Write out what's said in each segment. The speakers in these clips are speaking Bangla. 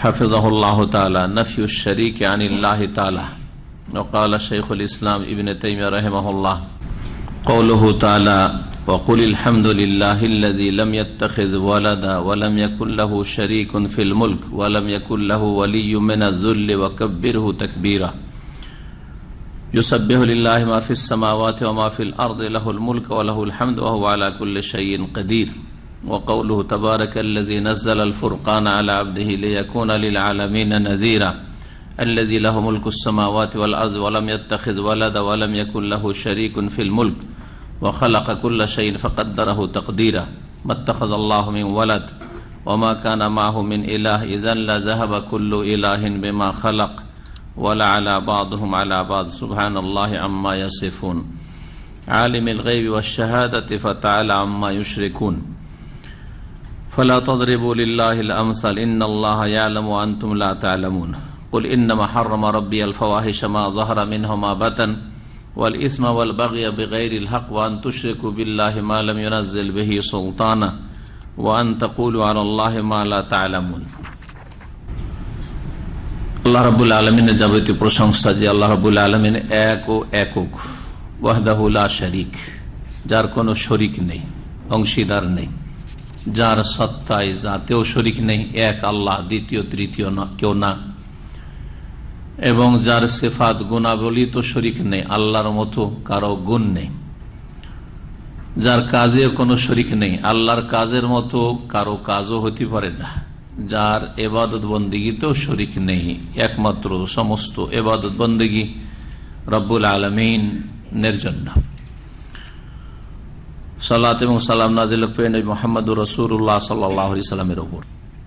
حفظ اللہ تعالی نفی الشریک عن اللہ تعالی وقال شیخ الاسلام ابن تیمیہ رحمہ اللہ قوله تعالی وقل الحمد لله الذي لم يتخذ ولدا ولم يكن له شريك في الملك ولم يكن له ولي من الذل وكبره تكبيرا يسبح لله ما في السماوات وما في الارض له الملك وله الحمد وهو على كل شيء قدير وقوله تبارك الذي نزل الفرقان على عبده ليكون للعالمين نذيرا الذي له ملك السماوات والأرض ولم يتخذ ولدا ولم يكن له شريك في الملك وخلق كل شيء فقدره تقديرا ما اتخذ الله من ولد وما كان معه من إله إذا لذهب كل إله بما خلق ولا على بعضهم على بعض سبحان الله عما يصفون عالم الغيب والشهادة فتعالى عما يشركون فلا تضربوا لله الأمثل إن الله يعلم وأنتم لا تعلمون قل إنما حرم ربي الفواحش ما ظهر منه ما بطن والإثم والبغي بغير الحق وأن تشركوا بالله ما لم ينزل به سلطانا وأن تقولوا على الله ما لا تعلمون الله رب العالمين جابت প্রশংসা যে الله رب العالمين এক ايكو وحده لا شريك যার কোনো শরিক নেই অংশীদার নেই যার সত্তায় যাতেও শরিক নেই এক আল্লাহ দ্বিতীয় তৃতীয় কেউ না এবং যার সেফাত গুণাবলী তো শরিক নেই আল্লাহর মতো কারো গুণ নেই যার কাজে কোনো শরিক নেই আল্লাহর কাজের মতো কারো কাজও হতে পারে না যার এবাদত বন্দিগিতেও শরিক নেই একমাত্র সমস্ত এবাদত বন্দিগি রব্বুল আলমিনের জন্য সাল্লাত এবং সালাম নাজিল মোহাম্মদ রসুল্লাহ সাল্লামের ওপর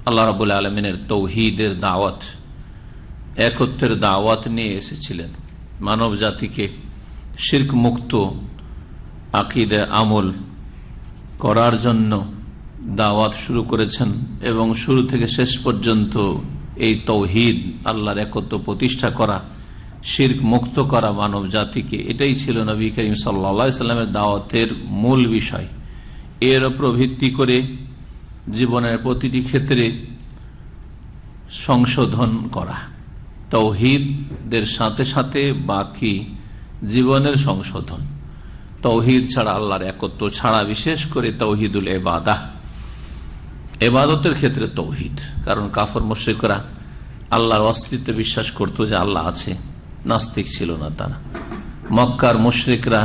আল্লাহ রবুল আলমিনের তৌহিদের দাওয়াত একত্রের দাওয়াত নিয়ে এসেছিলেন মানব জাতিকে শির্ক মুক্ত আকিদে আমল করার জন্য দাওয়াত শুরু করেছেন এবং শুরু থেকে শেষ পর্যন্ত এই তৌহিদ আল্লাহর একত্র প্রতিষ্ঠা করা শির্ক মুক্ত করা মানব জাতিকে এটাই ছিল নবী করিম সাল্লাহামের দাওয়াতের মূল বিষয় এর ভিত্তি করে জীবনের প্রতিটি ক্ষেত্রে সংশোধন করা তৌহিদদের সাথে সাথে বাকি জীবনের সংশোধন তৌহিদ ছাড়া আল্লাহর একত্র ছাড়া বিশেষ করে তৌহিদুল এবাদা এবাদতের ক্ষেত্রে তৌহিদ কারণ কাফর মুশ্রিকরা আল্লাহর অস্তিত্বে বিশ্বাস করত যে আল্লাহ আছে নাস্তিক ছিল না তারা মক্কার মুশ্রিকরা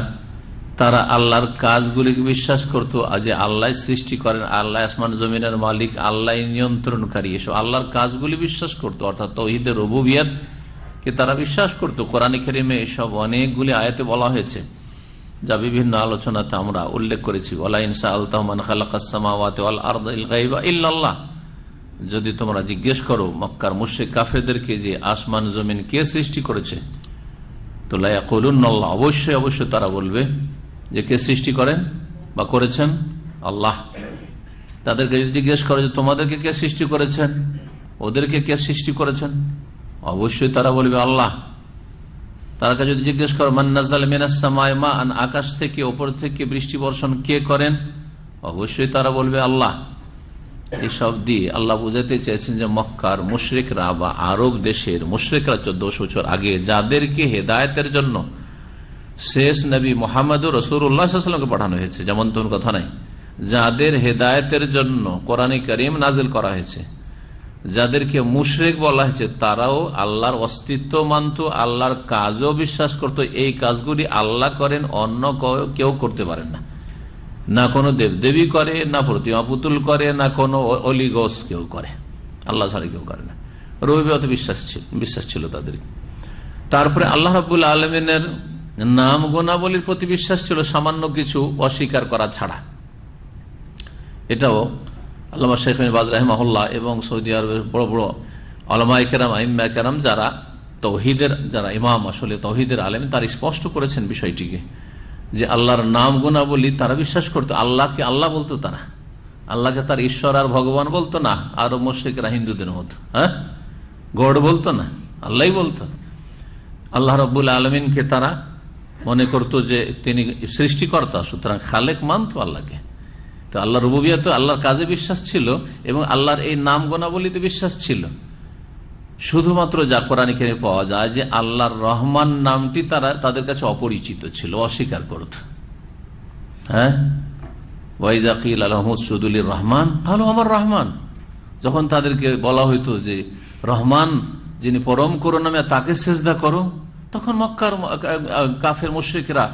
তারা আল্লাহর কাজগুলিকে বিশ্বাস করত যে আল্লাহ সৃষ্টি করেন আল্লাহ আসমান জমিনের মালিক আল্লাহ নিয়ন্ত্রণকারী এসব আল্লাহর কাজগুলি বিশ্বাস করত অর্থাৎ তহিদের রবুবিয়াত কে তারা বিশ্বাস করত কোরআন খেরিমে এসব অনেকগুলি আয়তে বলা হয়েছে যা বিভিন্ন আলোচনাতে আমরা উল্লেখ করেছি ওলাইনসা আলতাহমান খালাকাসমা ওয়াত আর্দ ইল্লাল্লাহ যদি তোমরা জিজ্ঞেস করো মক্কার মুর্শিক কাফেরদেরকে যে আসমান জমিন কে সৃষ্টি করেছে তো লাইয়া লাইয়াকুল্লাহ অবশ্যই অবশ্যই তারা বলবে যে কে সৃষ্টি করেন বা করেছেন আল্লাহ তাদেরকে যদি জিজ্ঞেস করো যে তোমাদেরকে কে সৃষ্টি করেছেন ওদেরকে কে সৃষ্টি করেছেন অবশ্যই তারা বলবে আল্লাহ তারা যদি জিজ্ঞেস করো মান্নাজাল মিনাসমায় মা আকাশ থেকে ওপর থেকে বৃষ্টি বর্ষণ কে করেন অবশ্যই তারা বলবে আল্লাহ এসব দিয়ে আল্লাহ বুঝাতে চেয়েছেন যে মক্কার মুশ্রিকরা বা আরব দেশের মুশ্রিকরা চোদ্দ বছর আগে যাদেরকে হেদায়তের জন্য শেষ নবী মোহাম্মদ রসুরামকে পাঠানো হয়েছে যেমন তোর কথা নাই যাদের হেদায়তের জন্য কোরআন করিম নাজিল করা হয়েছে যাদেরকে মুশরেক বলা হয়েছে তারাও আল্লাহর অস্তিত্ব মানত আল্লাহর কাজও বিশ্বাস করত এই কাজগুলি আল্লাহ করেন অন্য কেউ করতে পারেন না না কোনো দেবদেবী করে না প্রতিমা পুতুল করে না কোনো অলিগস কেউ করে আল্লাহ ছাড়া কেউ করে না রবি অত বিশ্বাস ছিল বিশ্বাস ছিল তাদের তারপরে আল্লাহ রাবুল আলমিনের নাম গুণাবলীর প্রতি বিশ্বাস ছিল সামান্য কিছু অস্বীকার করা ছাড়া এটাও আল্লাহ শেখ বাজ রাহেমাহুল্লাহ এবং সৌদি আরবের বড় বড় আলমাই কেরাম আইম্মা কেরাম যারা তৌহিদের যারা ইমাম আসলে তৌহিদের আলেম তার স্পষ্ট করেছেন বিষয়টিকে যে আল্লাহর নাম গুণাবলী তারা বিশ্বাস করতো আল্লাহকে আল্লাহ বলতো তারা আল্লাহকে তার ঈশ্বর আর ভগবান বলতো না আরো মুশ্রিকরা হিন্দুদের মতো হ্যাঁ গড বলতো না আল্লাহ বলতো আল্লাহ রব্বুল আলমিনকে তারা মনে করতো যে তিনি সৃষ্টিকর্তা সুতরাং খালেক মানত আল্লাহকে তো আল্লাহ রুবিয়া তো আল্লাহর কাজে বিশ্বাস ছিল এবং আল্লাহর এই নাম গোনাবলিতে বিশ্বাস ছিল শুধুমাত্র যা কোরআন এখানে পাওয়া যায় যে আল্লাহর রহমান নামটি তারা তাদের কাছে অপরিচিত ছিল অস্বীকার করত হ্যাঁ ওয়াইজাকিল আলহমসুদুল রহমান ভালো আমার রহমান যখন তাদেরকে বলা হইতো যে রহমান যিনি পরম করো নামে তাকে সেজদা করো তখন মক্কার কাফের মুশ্রিকরা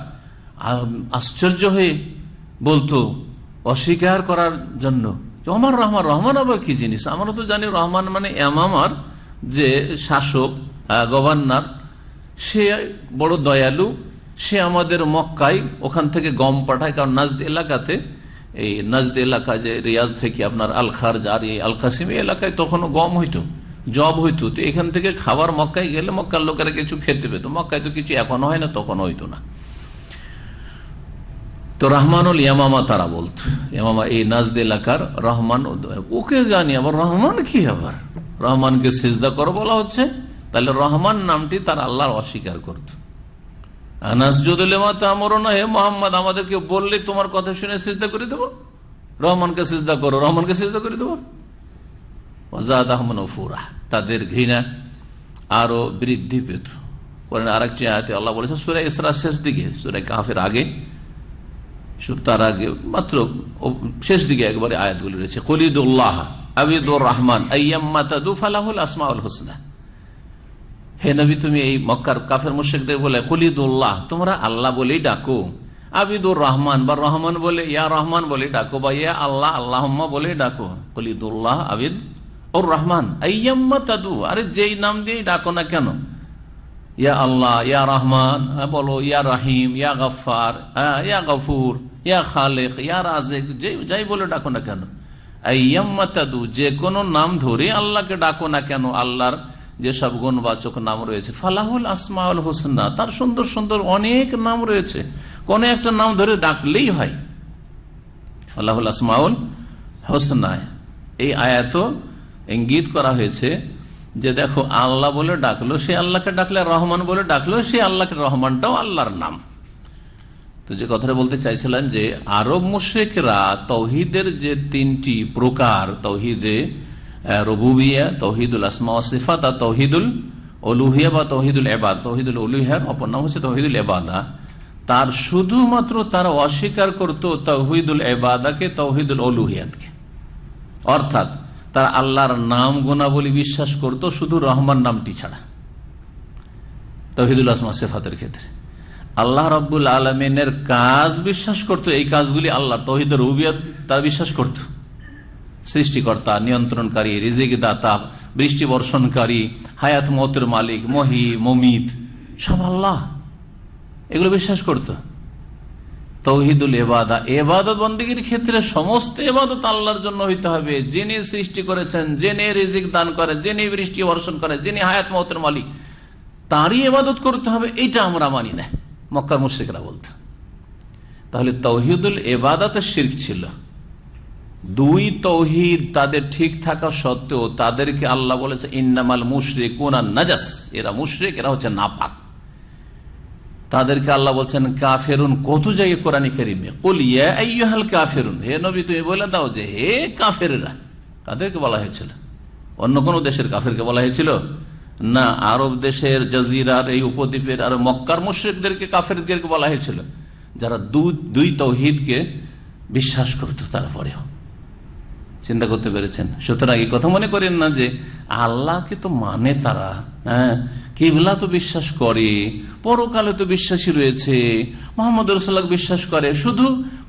আশ্চর্য হয়ে বলতো অস্বীকার করার জন্য আমার রহমান রহমান আবার কি জিনিস আমরা তো জানি রহমান মানে এম আমার যে শাসক গভর্নর সে বড় দয়ালু সে আমাদের মক্কায় ওখান থেকে গম পাঠায় কারণ নাজদ এলাকাতে এই নাজদ এলাকা যে রিয়াজ থেকে আপনার আল যার এই আল এলাকায় তখনও গম হইতো জব হইতো তো এখান থেকে খাবার মক্কায় গেলে মক্কার লোকেরা কিছু খেতে পেত মক্কায় তো কিছু এখনো হয় না তখন হইতো না তো রহমানুল ইয়ামামা তারা বলতো ইয়ামা এই নাজদ এলাকার রহমান ওকে জানি আবার রহমান কি আবার রহমানকে সেজদা করো বলা হচ্ছে তাহলে রহমান নামটি তার আল্লাহর অস্বীকার করত আমাদেরকে বললে তোমার কথা শুনে করে দেবো রহমানকে করো রহমানকে করে দেবো তাদের ঘৃণা বৃদ্ধি পেত করেন আরেকটি আল্লাহ সুরাই শেষ দিকে সুরাই কাহাফের আগে তার আগে মাত্র শেষ দিকে একবারে আয়াতগুলি রয়েছে কলিদুল্লাহ আবিদুর রহমান ফালাহুল আসমাউল হোসনা হে নবী তুমি এই মক্কার কাফের মুশেকদের বলে কলিদুল্লাহ তোমরা আল্লাহ বলেই ডাকো আবিদুর রহমান বা রহমান বলে ইয়া রহমান বলে ডাকো বা ইয়া আল্লাহ আল্লাহ বলে ডাকো কলিদুল্লাহ আবিদ ওর রহমান তাদু আরে যেই নাম দিয়ে ডাকো না কেন ইয়া আল্লাহ ইয়া রহমান বলো ইয়া রাহিম ইয়া গফার ইয়া গফুর ইয়া খালেক ইয়া রাজেক যাই বলে ডাকো না কেন আইয়াম্মাতাদু যে কোনো নাম ধরে আল্লাহকে ডাকো না কেন আল্লাহর যেসব গুণবাচক নাম রয়েছে ফালাহুল আসমাউল হোসেনা তার সুন্দর সুন্দর অনেক নাম রয়েছে কোন একটা নাম ধরে ডাকলেই হয় ফালাহুল আসমাউল হোসেনায় এই আয়াত ইঙ্গিত করা হয়েছে যে দেখো আল্লাহ বলে ডাকলো সে আল্লাহকে ডাকলে রহমান বলে ডাকলো সে আল্লাহকে রহমানটাও আল্লাহর নাম তো যে কথাটা বলতে চাইছিলাম যে আরব মুশ্রেকরা তৌহিদের যে তিনটি প্রকার তৌহিদে রবুবিয়া তৌহিদুল আসমা সিফা তা তৌহিদুল অলুহিয়া বা তৌহিদুল এবাদ তৌহিদুল অলুহিয়ার অপর নাম হচ্ছে তৌহিদুল এবাদা তার শুধুমাত্র তারা অস্বীকার করত তৌহিদুল এবাদাকে তৌহিদুল অলুহিয়াতকে অর্থাৎ তার আল্লাহর নাম গুণাবলী বিশ্বাস করত শুধু রহমান নামটি ছাড়া তৌহিদুল আসমা সেফাতের ক্ষেত্রে আল্লাহ রব্বুল আলমিনের কাজ বিশ্বাস করত এই কাজগুলি আল্লাহ তহিদ রুবিয়ত তারা বিশ্বাস করত সৃষ্টিকর্তা নিয়ন্ত্রণকারী রিজিক দাতা বৃষ্টি বর্ষণকারী হায়াত মতের মালিক মহি মমিত সব আল্লাহ এগুলো বিশ্বাস করত তৌহিদুল এবাদা এবাদত বন্দীগীর ক্ষেত্রে সমস্ত এবাদত আল্লাহর জন্য হইতে হবে যিনি সৃষ্টি করেছেন যিনি রিজিক দান করে যিনি বৃষ্টি বর্ষণ করে যিনি হায়াত মতের মালিক তারই এবাদত করতে হবে এটা আমরা মানি না মক্কার মুশ্রিকরা বলত তাহলে তৌহিদুল এবাদাতে শির্ক ছিল দুই তৌহিদ তাদের ঠিক থাকা সত্ত্বেও তাদেরকে আল্লাহ বলেছে ইন্নামাল মুশরিক ওনার নাজাস এরা মুশরিক এরা হচ্ছে নাপাক তাদেরকে আল্লাহ বলছেন কাফেরুন কত জায়গায় কোরআনী কারিমে কলিয়াল কাফেরুন হে নবী তুমি বলে দাও যে হে কাফেরা তাদেরকে বলা হয়েছিল অন্য কোন দেশের কাফেরকে বলা হয়েছিল না আরব দেশের জাজিরার এই উপদ্বীপের আর মক্কার মুশ্রিকদেরকে কাফেরদেরকে বলা হয়েছিল যারা দুই তৌহিদকে বিশ্বাস করত তারপরেও চিন্তা করতে পেরেছেন সুতরাং এই কথা মনে করেন না যে আল্লাহকে তো মানে তারা হ্যাঁ কেবলা তো বিশ্বাস করে পরকালে তো বিশ্বাসী রয়েছে মোহাম্মদ রসুল্লাহ বিশ্বাস করে শুধু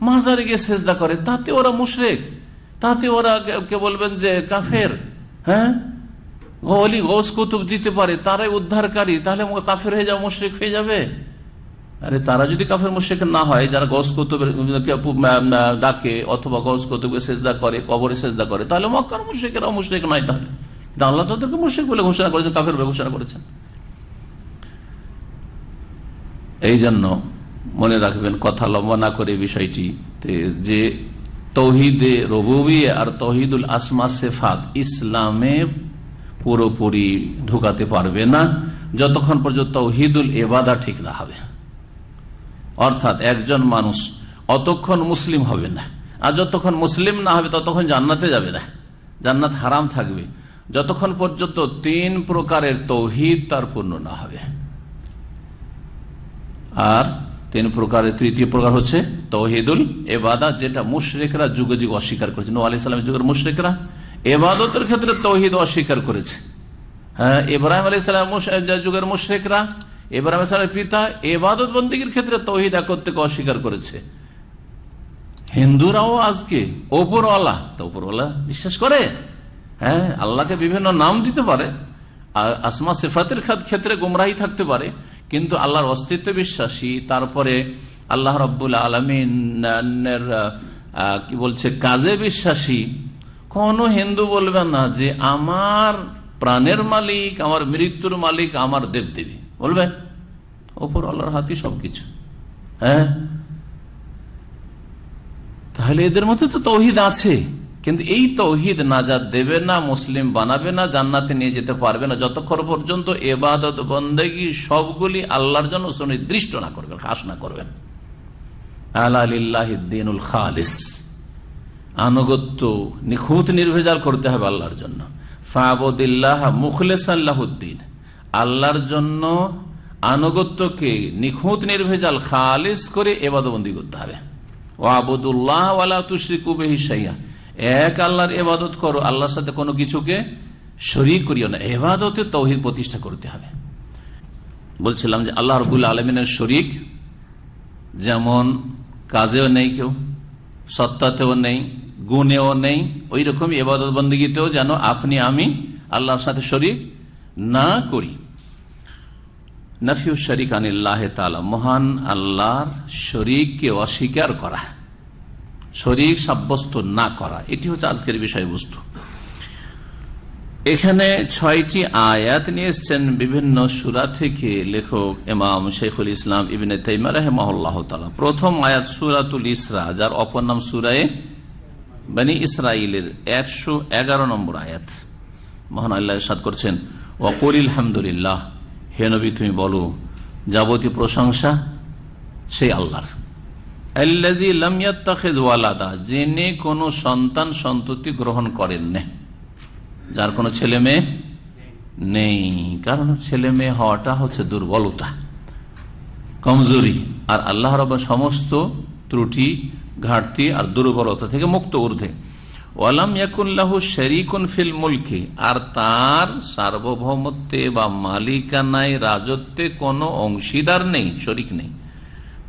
মাজারে গিয়ে সেজদা করে তাতে ওরা মুশরেক তাতে ওরা কে বলবেন যে কাফের হ্যাঁ অলি গোস কুতুব দিতে পারে তারাই উদ্ধারকারী তাহলে কাফের হয়ে যাবে মুশ্রিক হয়ে যাবে আরে তারা যদি কাফের মুশ্রিক না হয় যারা গস কুতুবের ডাকে অথবা গস কুতুবকে সেজদা করে কবরে সেজদা করে তাহলে মক্কার মুশ্রিকেরা মুশ্রিক নয় তাহলে কিন্তু আল্লাহ তাদেরকে মুশ্রিক বলে ঘোষণা করেছে কাফের বলে ঘোষণা করেছেন এই জন্য মনে রাখবেন কথা লম্বা না করে বিষয়টি যে তৌহিদে রবুবিয়া আর তহিদুল আসমা সেফাত ইসলামে পুরোপুরি ঢুকাতে পারবে না যতক্ষণ পর্যন্ত হিদুল এবাদা ঠিক না হবে অর্থাৎ একজন মানুষ অতক্ষণ মুসলিম হবে না আর যতক্ষণ মুসলিম না হবে ততক্ষণ জান্নাতে যাবে না জান্নাত হারাম থাকবে যতক্ষণ পর্যন্ত তিন প্রকারের তৌহিদ তার পূর্ণ না হবে আর তিন প্রকারের তৃতীয় প্রকার হচ্ছে তৌহিদুল এবাদা যেটা মুশরেকরা যুগে যুগ অস্বীকার করেছে নো আলি যুগের মুশরেকরা এবাদতের ক্ষেত্রে তৌহিদ অস্বীকার করেছে হ্যাঁ এব্রাহিম আলী সালাম যুগের মুশ্রেকরা এব্রাহিম সালামের পিতা এবাদত বন্দীর ক্ষেত্রে তৌহিদ একত্রকে অস্বীকার করেছে হিন্দুরাও আজকে ওপরওয়ালা তো ওপরওয়ালা বিশ্বাস করে হ্যাঁ আল্লাহকে বিভিন্ন নাম দিতে পারে আসমা সেফাতের ক্ষেত্রে গুমরাহি থাকতে পারে কিন্তু আল্লাহর অস্তিত্ব বিশ্বাসী তারপরে আল্লাহ রব আলমিনের কি বলছে কাজে বিশ্বাসী কোন হিন্দু বলবে না যে আমার প্রাণের মালিক আমার মৃত্যুর মালিক আমার দেবদেবী বলবে ওপর আল্লাহর হাতি সবকিছু হ্যাঁ তাহলে এদের মধ্যে তো তৌহিদ আছে কিন্তু এই তৌহিদ নাজাদ দেবে না মুসলিম বানাবে না জান্নাতে নিয়ে যেতে পারবে না যতক্ষণ পর্যন্ত এবাদত বন্দেগী সবগুলি আল্লাহর জন্য সুনির্দিষ্ট না করবেন খাস না করবেন আল্লাহ খালিস আনুগত্য নিখুঁত নির্ভেজাল করতে হবে আল্লাহর জন্য ফাবদিল্লাহ মুখলেসাল্লাহদ্দিন আল্লাহর জন্য আনুগত্যকে নিখুঁত নির্ভেজাল খালিস করে এবাদবন্দি করতে হবে ও আবুদুল্লাহ আল্লাহ তুশ্রিকু বেহিসাইয়া এক আল্লাহর এবাদত করো আল্লাহর সাথে কোনো কিছুকে শরীর করিও না এবাদতে তৌহিদ প্রতিষ্ঠা করতে হবে বলছিলাম যে আল্লাহ রবুল আলমিনের শরিক যেমন কাজেও নেই কেউ সত্তাতেও নেই গুণেও নেই ওই রকম এবাদত বন্দীগীতেও যেন আপনি আমি আল্লাহর সাথে শরিক না করি নাফিউ শরিক আনিল্লাহ তালা মহান আল্লাহর শরিককে অস্বীকার করা শরিক সাব্যস্ত না করা এটি হচ্ছে আজকের বিষয়বস্তু এখানে ছয়টি আয়াত নিয়ে এসছেন বিভিন্ন সুরা থেকে লেখক এমাম শেখুল ইসলাম ইবিন তাইমা রহমাল্লাহ তালা প্রথম আয়াত সুরাতুল ইসরা যার অপর নাম সুরায় বানি ইসরায়েলের একশো এগারো নম্বর আয়াত মহান আল্লাহ সাদ করছেন ওয়াকলিল হামদুলিল্লাহ হে নবী তুমি বলো যাবতীয় প্রশংসা সেই আল্লাহর ওয়ালাদা যিনি কোনো সন্তান সন্ততি গ্রহণ করেন না যার কোনো ছেলে মেয়ে নেই কারণ ছেলে মেয়ে হওয়াটা হচ্ছে দুর্বলতা কমজোরি আর আল্লাহর রব সমস্ত ত্রুটি ঘাটতি আর দুর্বলতা থেকে মুক্ত ঊর্ধ্বে ওয়ালাম ইয়াকুল্লাহ শরিকুন ফিল মুলকে আর তার সার্বভৌমত্বে বা মালিকানায় রাজত্বে কোনো অংশীদার নেই শরিক নেই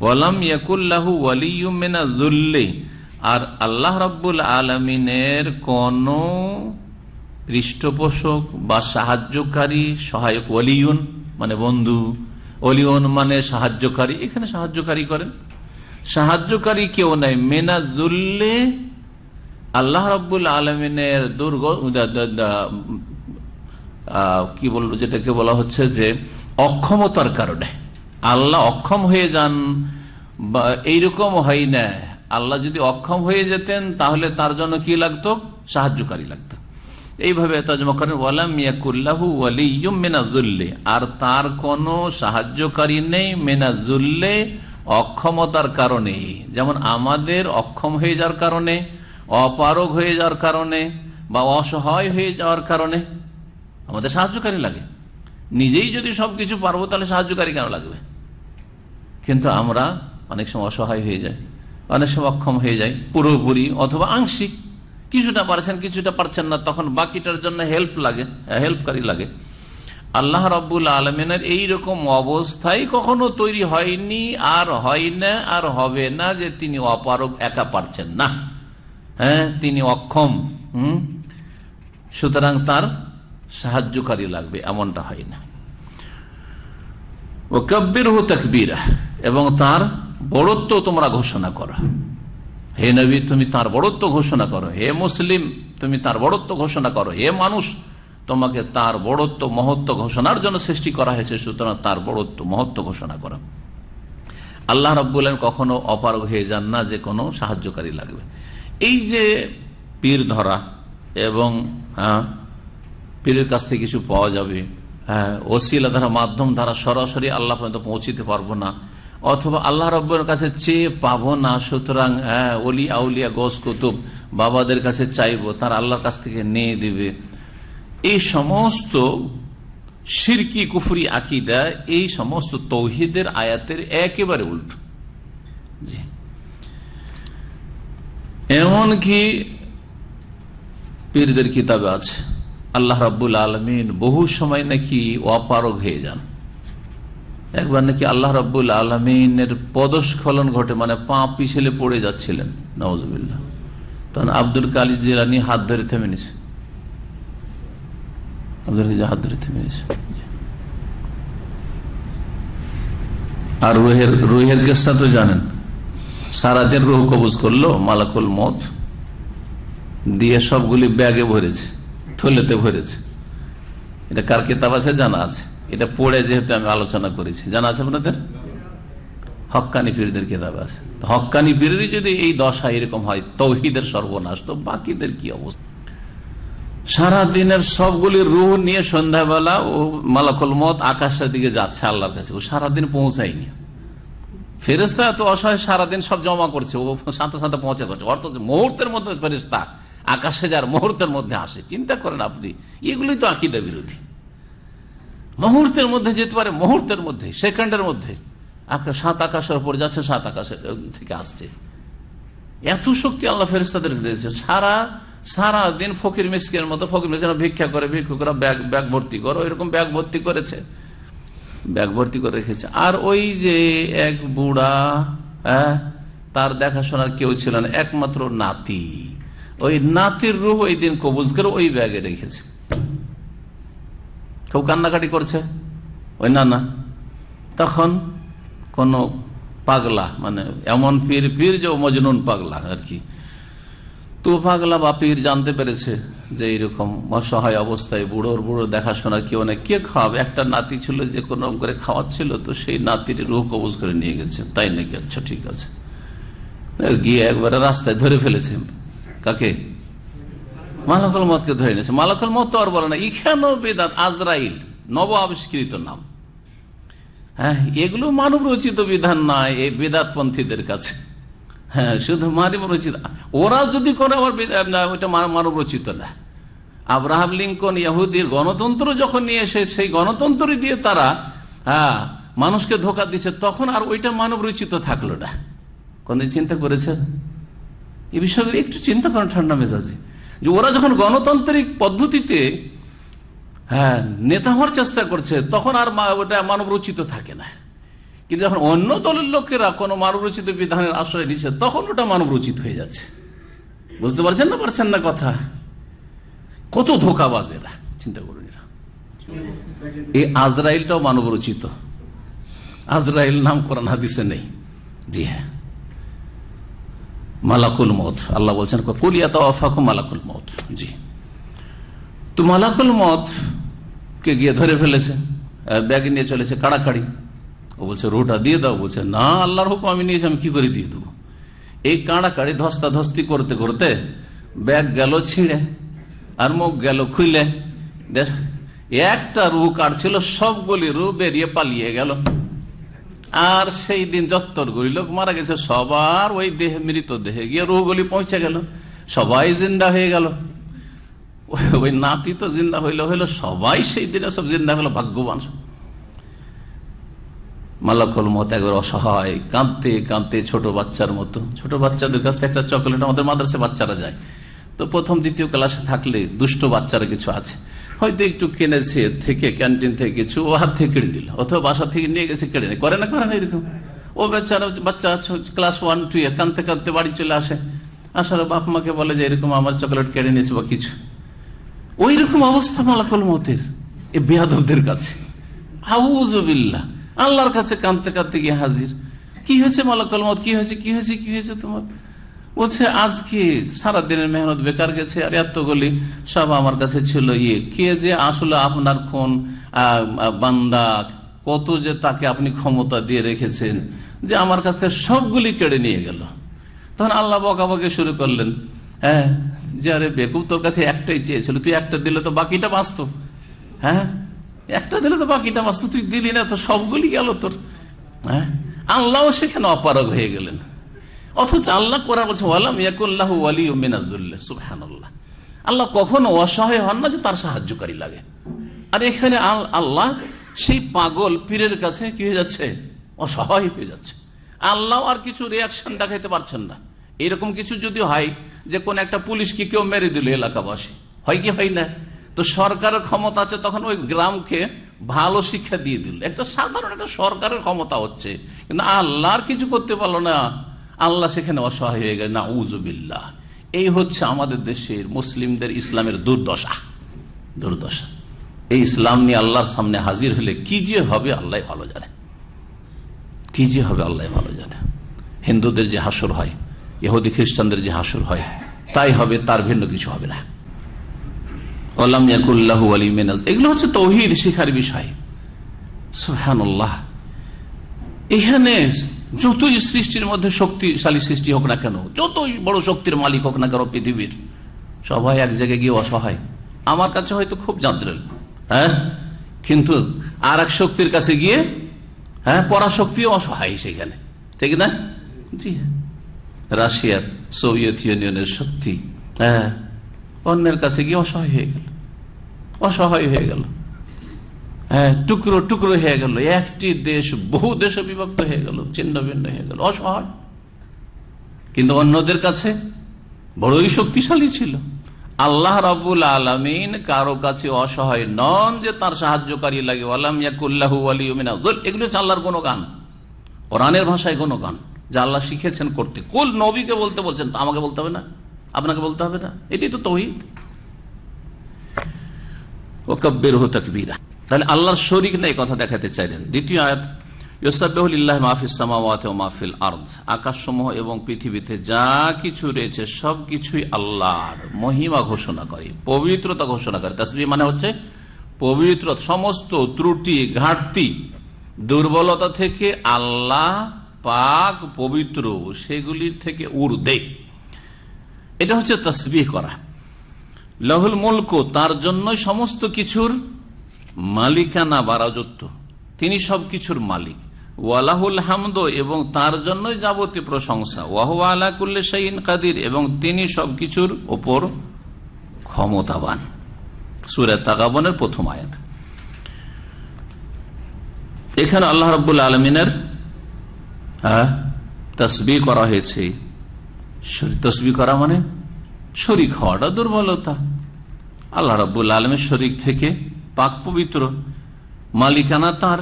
ওয়ালাম ইয়াকুল্লাহ ওয়ালিউমেনা জুল্লি আর আল্লাহ রাব্বুল আলমিনের কোন পৃষ্ঠপোষক বা সাহায্যকারী সহায়ক ওলিউন মানে বন্ধু ওলিউন মানে সাহায্যকারী এখানে সাহায্যকারী করেন সাহায্যকারী কেউ নাই মেনা জুল্লে আল্লাহ রব্বুল আলমিনের দুর্গ কি বলবো যেটাকে বলা হচ্ছে যে অক্ষমতার কারণে আল্লাহ অক্ষম হয়ে যান বা এইরকম হয় না আল্লাহ যদি অক্ষম হয়ে যেতেন তাহলে তার জন্য কি লাগতো সাহায্যকারী লাগতো এইভাবে মেনাজুল্লে আর তার কোনো সাহায্যকারী নেই মেনাজুল্লে অক্ষমতার কারণে যেমন আমাদের অক্ষম হয়ে যাওয়ার কারণে অপারগ হয়ে যাওয়ার কারণে বা অসহায় হয়ে যাওয়ার কারণে আমাদের সাহায্যকারী লাগে নিজেই যদি সবকিছু পারবো তাহলে সাহায্যকারী কেন লাগবে কিন্তু আমরা অনেক সময় অসহায় হয়ে যাই অনেক সময় অক্ষম হয়ে যাই পুরোপুরি অথবা আংশিক কিছুটা পারছেন কিছুটা পারছেন না তখন বাকিটার জন্য হেল্প লাগে হেল্পকারী লাগে আল্লাহ রব্বুল আলমিনের এইরকম অবস্থায় কখনো তৈরি হয়নি আর হয় না আর হবে না যে তিনি অপারক একা পারছেন না হ্যাঁ তিনি অক্ষম হম সুতরাং তার সাহায্যকারী লাগবে এমনটা হয় না ও কব্বির হু তকবীরা এবং তার বড়ত্ব তোমরা ঘোষণা করো হে নবী তুমি তার বড়ত্ব ঘোষণা করো হে মুসলিম তুমি তার বড়ত্ব ঘোষণা করো হে মানুষ তোমাকে তার বড়ত্ব মহত্ব ঘোষণার জন্য সৃষ্টি করা হয়েছে সুতরাং তার বড়ত্ব মহত্ব ঘোষণা করা আল্লাহ রব্বুল কখনো অপারগ হয়ে যান না যে কোনো সাহায্যকারী লাগবে এই যে পীর ধরা এবং হ্যাঁ পীরের কাছ থেকে কিছু পাওয়া যাবে হ্যাঁ ওসিলা ধারা মাধ্যম ধারা সরাসরি আল্লাহ পর্যন্ত পৌঁছিতে পারবো না অথবা আল্লাহ রব্বের কাছে চেয়ে পাবো না সুতরাং হ্যাঁ অলি আউলিয়া গোস কুতুব বাবাদের কাছে চাইবো তার আল্লাহর কাছ থেকে নিয়ে দিবে এই সমস্ত সিরকি কুফুরি আকিদা এই সমস্ত তৌহিদের আয়াতের একেবারে উল্টো এমনকি পীরদের কিতাবে আছে আল্লাহ রাবুল আলমিন বহু সময় নাকি অপারগ হয়ে যান একবার নাকি আল্লাহ রাবুল আলমিনের পদস্খলন ঘটে মানে পা পিছেলে পড়ে যাচ্ছিলেন নওয়াজ তখন আব্দুল কালিজ জিলানি হাত ধরে থেমে নিছে আব্দুল রাজ্জাক হাত ধরে থেমে গেছে আর রোহের রোহের কেসটা তো জানেন দিন রোহ কবজ করলো মালাকুল মত দিয়ে সবগুলি ব্যাগে ভরেছে থলেতে ভরেছে এটা কার কেতাব আছে জানা আছে এটা পড়ে যেহেতু আমি আলোচনা করেছি জানা আছে আপনাদের হকানি পীরদের কেতাব আছে হকানি পীরেরই যদি এই দশা এরকম হয় তৌহিদের সর্বনাশ তো বাকিদের কি অবস্থা সারা দিনের সবগুলি রুহ নিয়ে সন্ধ্যাবেলা ও মালাকল মত আকাশের দিকে যাচ্ছে আল্লাহর কাছে ও সারাদিন পৌঁছায়নি ফেরেস্তা তো অসহায় সারাদিন সব জমা করছে ও সাথে সাথে পৌঁছে করছে অর্থাৎ মুহূর্তের মধ্যে ফেরিস্তা আকাশে যার মুহূর্তের মধ্যে আসে চিন্তা করেন আপনি এগুলি তো আকিদা বিরোধী মুহূর্তের মধ্যে যেতে পারে মুহূর্তের মধ্যে সেকেন্ডের মধ্যে সাত আকাশের উপর যাচ্ছে সাত আকাশের থেকে আসছে এত শক্তি আল্লাহ ফেরিস্তাদের দিয়েছে সারা সারাদিন ফকির মিসকের মতো ফকির মিসকের ভিক্ষা করে ভিক্ষুকরা ব্যাগ ব্যাগ ভর্তি করে ওইরকম ব্যাগ ভর্তি করেছে ব্যাগ ভর্তি করে রেখেছে আর ওই যে এক বুড়া হ্যাঁ তার দেখাশোনার কেউ ছিল না একমাত্র নাতি ওই নাতির রূপ ওই দিন কবুজ করে ওই ব্যাগে রেখেছে কেউ কান্নাকাটি করছে ওই না না তখন কোন পাগলা মানে এমন পীর পীর যে মজনুন পাগলা আর কি তুফাগলা বাপির জানতে পেরেছে যে এইরকম অসহায় অবস্থায় বুড়োর বুড়ো দেখাশোনা কেউ না কে খাওয়াবে একটা নাতি ছিল যে কোনো করে খাওয়াচ্ছিল তো সেই নাতির রোগ কবজ করে নিয়ে গেছে তাই নাকি আচ্ছা ঠিক আছে গিয়ে একবারে রাস্তায় ধরে ফেলেছে কাকে মালাকল মতকে ধরে নিয়েছে মালাকুল মত তো আর বলে না ইখানো বেদাত আজরাইল নব আবিষ্কৃত নাম হ্যাঁ এগুলো মানব রচিত বিধান নয় এই বেদাত পন্থীদের কাছে হ্যাঁ শুধু মারিব রচিত ওরা যদি করে আবার ওইটা মানব রচিত না আব্রাহাম লিঙ্কন ইয়াহুদির গণতন্ত্র যখন নিয়ে এসে সেই গণতন্ত্র দিয়ে তারা হ্যাঁ মানুষকে ধোকা দিচ্ছে তখন আর ওইটা মানব রচিত থাকলো না কোনদিন চিন্তা করেছেন এ বিষয়গুলি একটু চিন্তা করেন ঠান্ডা মেজাজে যে ওরা যখন গণতান্ত্রিক পদ্ধতিতে হ্যাঁ নেতা হওয়ার চেষ্টা করছে তখন আর ওটা মানব রচিত থাকে না কিন্তু যখন অন্য দলের লোকেরা কোনো মানবরচিত বিধানের আশ্রয় নিচ্ছে তখন ওটা মানবরচিত হয়ে যাচ্ছে বুঝতে পারছেন না পারছেন না কথা কত ধোকাবাজ এরা চিন্তা করুন এরা এই আজরাইলটাও মানবরচিত আজরাইল নাম করান হাদিসে নেই জি হ্যাঁ মালাকুল মত আল্লাহ বলছেন কলিয়া তাফাকু মালাকুল মত জি তো মালাকুল মত কে গিয়ে ধরে ফেলেছে ব্যাগ নিয়ে চলেছে কাড়াকাড়ি ও বলছে রোটা দিয়ে দাও বলছে না আল্লাহর হুকুম আমি নিয়েছি আমি কি করে দিয়ে দেবো এই কাড়াকাড়ি ধস্তা ধস্তি করতে করতে ব্যাগ গেল ছিঁড়ে আর মুখ গেল খুলে দেখ একটা রু কাটছিল সবগুলি রু বেরিয়ে পালিয়ে গেল আর সেই দিন যত্তরগুলি লোক মারা গেছে সবার ওই দেহে মৃত দেহে গিয়ে রুহগুলি পৌঁছে গেল সবাই জিন্দা হয়ে গেল ওই নাতি তো জিন্দা হইলো হইলো সবাই সেই দিনে সব জিন্দা হলো ভাগ্যবান মালাকল মত একবার অসহায় কাঁদতে কাঁদতে ছোট বাচ্চার মতো ছোট বাচ্চাদের কাছ থেকে একটা চকলেট আমাদের মাদ্রাসে বাচ্চারা যায় তো প্রথম দ্বিতীয় ক্লাসে থাকলে দুষ্ট বাচ্চারা কিছু আছে হয়তো একটু কিনেছে থেকে ক্যান্টিন থেকে কিছু ও হাত থেকে কেড়ে নিল অথবা বাসা থেকে নিয়ে গেছে কেড়ে করে না করে না এরকম ও বেচারা বাচ্চা ক্লাস ওয়ান টু এ কাঁদতে কাঁদতে বাড়ি চলে আসে আসার বাপ মাকে বলে যে এরকম আমার চকলেট কেড়ে নিয়েছে বা কিছু ওই রকম অবস্থা মালাকল মতের এ বেহাদবদের কাছে হাউজবিল্লা আল্লাহর কাছে কাঁদতে কাঁদতে গিয়ে হাজির কি হয়েছে মালাকাল মত কি হয়েছে কি হয়েছে কি হয়েছে তোমার বলছে আজকে সারা দিনের মেহনত বেকার গেছে আর এতগুলি সব আমার কাছে ছিল ইয়ে কে যে আসলে আপনার কোন বান্দা কত যে তাকে আপনি ক্ষমতা দিয়ে রেখেছেন যে আমার কাছ থেকে সবগুলি কেড়ে নিয়ে গেল তখন আল্লাহ বকে শুরু করলেন হ্যাঁ যে আরে বেকুব তোর কাছে একটাই চেয়েছিল তুই একটা দিলে তো বাকিটা বাঁচত হ্যাঁ একটা দিলে তো বাকিটা মাছ তো তুই দিলি না তো সবগুলি গেল তোর হ্যাঁ সেখানে অপারগ হয়ে গেলেন অথচ আল্লাহ করার বলছে বললাম ইয়াকুল্লাহ ওয়ালি মিনাজুল্লাহ সুবহানাল্লাহ আল্লাহ কখনো অসহায় হন না যে তার সাহায্যকারী লাগে আর এখানে আল্লাহ সেই পাগল পীরের কাছে কি হয়ে যাচ্ছে অসহায় হয়ে যাচ্ছে আল্লাহ আর কিছু রিয়াকশন দেখাইতে পারছেন না এরকম কিছু যদি হয় যে কোন একটা পুলিশকে কেউ মেরে দিল এলাকাবাসী হয় কি হয় না তো সরকারের ক্ষমতা আছে তখন ওই গ্রামকে ভালো শিক্ষা দিয়ে দিল একটা সাধারণ একটা সরকারের ক্ষমতা হচ্ছে কিন্তু আল্লাহর কিছু করতে পারলো না আল্লাহ সেখানে অসহায় হয়ে গেল না উজুবিল্লাহ এই হচ্ছে আমাদের দেশের মুসলিমদের ইসলামের দুর্দশা দুর্দশা এই ইসলাম নিয়ে আল্লাহর সামনে হাজির হলে কি যে হবে আল্লাহ ভালো জানে কি যে হবে আল্লাহ ভালো জানে হিন্দুদের যে হাসর হয় ইহুদি খ্রিস্টানদের যে হাসর হয় তাই হবে তার ভিন্ন কিছু হবে না এগুলো হচ্ছে তৌহিদ শিখার বিষয় সুহানুল্লাহ এখানে যতই সৃষ্টির মধ্যে শক্তিশালী সৃষ্টি হোক না কেন যতই বড় শক্তির মালিক হোক না কেন পৃথিবীর সবাই এক জায়গায় গিয়ে অসহায় আমার কাছে হয়তো খুব জাদ্রেল হ্যাঁ কিন্তু আর এক শক্তির কাছে গিয়ে হ্যাঁ পরাশক্তিও অসহায় সেখানে ঠিক না জি হ্যাঁ। রাশিয়ার সোভিয়েত ইউনিয়নের শক্তি হ্যাঁ অন্যের কাছে গিয়ে অসহায় হয়ে গেল অসহায় হয়ে গেল হ্যাঁ টুকরো টুকরো হয়ে গেল একটি দেশ বহু দেশে বিভক্ত হয়ে গেল ছিন্ন ভিন্ন হয়ে গেল অসহায় কিন্তু অন্যদের কাছে বড়ই শক্তিশালী ছিল আল্লাহ রাবুল আলমিন কারো কাছে অসহায় নন যে তার সাহায্যকারী লাগে এগুলো আল্লাহর কোনো গান ওরানের ভাষায় কোনো গান যা আল্লাহ শিখেছেন করতে কুল নবীকে বলতে বলছেন আমাকে বলতে হবে না আপনাকে বলতে হবে না এটাই তো তহিদ ও কব্বের হো তাহলে আল্লাহর শরিক না এই কথা দেখাতে চাইলেন দ্বিতীয় আয়াত ইসাবাহুল্লাহ ও মাহফিল আর্দ আকাশসমূহ এবং পৃথিবীতে যা কিছু রয়েছে সবকিছুই আল্লাহর মহিমা ঘোষণা করে পবিত্রতা ঘোষণা করে তাসবি মানে হচ্ছে পবিত্র সমস্ত ত্রুটি ঘাটতি দুর্বলতা থেকে আল্লাহ পাক পবিত্র সেগুলির থেকে উর্ধে এটা হচ্ছে তসবিহ করা লাহুল মুলক তার জন্য সমস্ত কিছুর মালিকানা বা রাজত্ব তিনি কিছুর মালিক ওয়ালাহুল হামদ এবং তার জন্য যাবতীয় প্রশংসা ওয়াহু আলা কুল্লে শাহিন কাদির এবং তিনি সব কিছুর ওপর ক্ষমতাবান সুরে তাকাবনের প্রথম আয়াত এখানে আল্লাহ রবুল্লা আলমিনের তসবি করা হয়েছে তসবি করা মানে শরিক হওয়াটা দুর্বলতা আল্লাহ রব্বুল আলমের শরিক থেকে পাক পবিত্র মালিকানা তার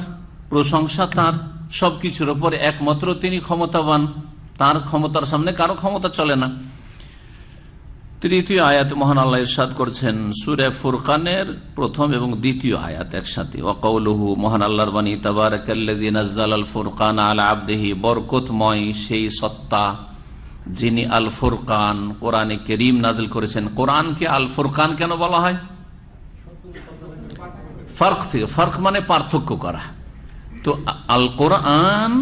প্রশংসা তার সবকিছুর ওপর একমাত্র তিনি ক্ষমতাবান তার ক্ষমতার সামনে কারো ক্ষমতা চলে না তৃতীয় আয়াত মহান আল্লাহ ইরশাদ করছেন সুরে ফুরকানের প্রথম এবং দ্বিতীয় আয়াত একসাথে অকৌলহু মহান আল্লাহর বাণী তাবার নাযালাল ফুরকান আল আবদেহি বরকতময় সেই সত্তা যিনি আল ফুরকান কোরআনে করিম নাজিল করেছেন কোরআনকে আল ফুরকান কেন বলা হয় ফার্ক থেকে ফার্ক মানে পার্থক্য করা তো আল কোরআন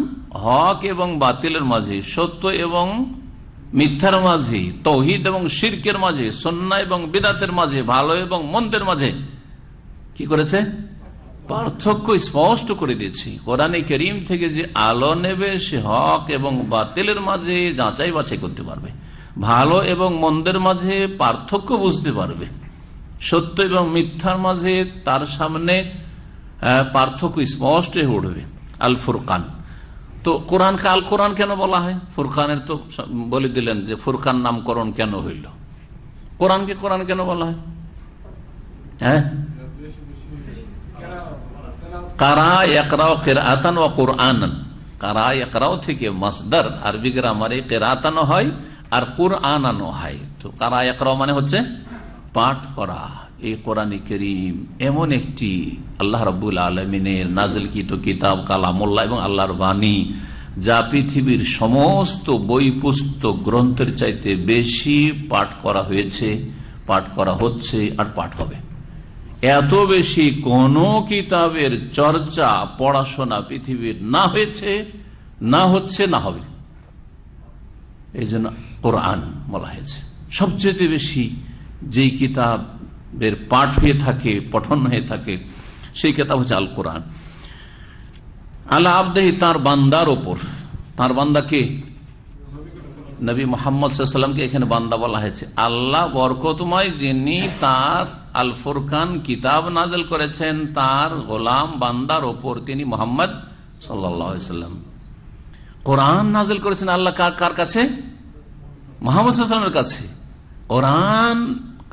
হক এবং বাতিলের মাঝে সত্য এবং মিথ্যার মাঝে তৌহিদ এবং শির্কের মাঝে সন্না এবং বিদাতের মাঝে ভালো এবং মন্দের মাঝে কি করেছে পার্থক্য স্পষ্ট করে দিয়েছি কোরআনে করিম থেকে যে আলো নেবে সে হক এবং বাতিলের মাঝে যাচাই বাছাই করতে পারবে ভালো এবং মন্দের মাঝে পার্থক্য বুঝতে পারবে সত্য এবং মিথ্যার মাঝে তার সামনে পার্থক্য স্পষ্ট হয়ে উঠবে আল ফুরকান তো কোরআন আল কোরআন কেন বলা হয় ফুরকানের তো বলে দিলেন যে ফুরকান নামকরণ কেন হইল কোরআনকে কোরআন কেন বলা হয় হ্যাঁ কারা একরাও একরাও থেকে মাসদার হয় আর হয় তো একরাও মানে হচ্ছে পাঠ করা করিম এমন একটি কিতাব কালামুল্লাহ এবং আল্লাহর বাণী যা পৃথিবীর সমস্ত বই পুস্তক গ্রন্থের চাইতে বেশি পাঠ করা হয়েছে পাঠ করা হচ্ছে আর পাঠ হবে এত বেশি কোন কিতাবের চর্চা পড়াশোনা পৃথিবীর না হয়েছে না হচ্ছে না হবে এই জন্য কোরআন বলা হয়েছে সবচেয়ে বেশি যেই কিতাবের পাঠ হয়ে থাকে পঠন হয়ে থাকে সেই কিতাব হচ্ছে আল কোরআন আল্লাহ আবদেহী তার বান্দার ওপর তার বান্দাকে নবী মোহাম্মদ সাল্লামকে এখানে বান্দা বলা হয়েছে আল্লাহ বরকতময় যিনি তার আল ফুরকান কিতাব নাজল করেছেন তার গোলাম বান্দার ওপর তিনি মোহাম্মদ সাল্লাম কোরআন নাজল করেছেন আল্লাহ কার কাছে মোহাম্মদ সাল্লামের কাছে কোরআন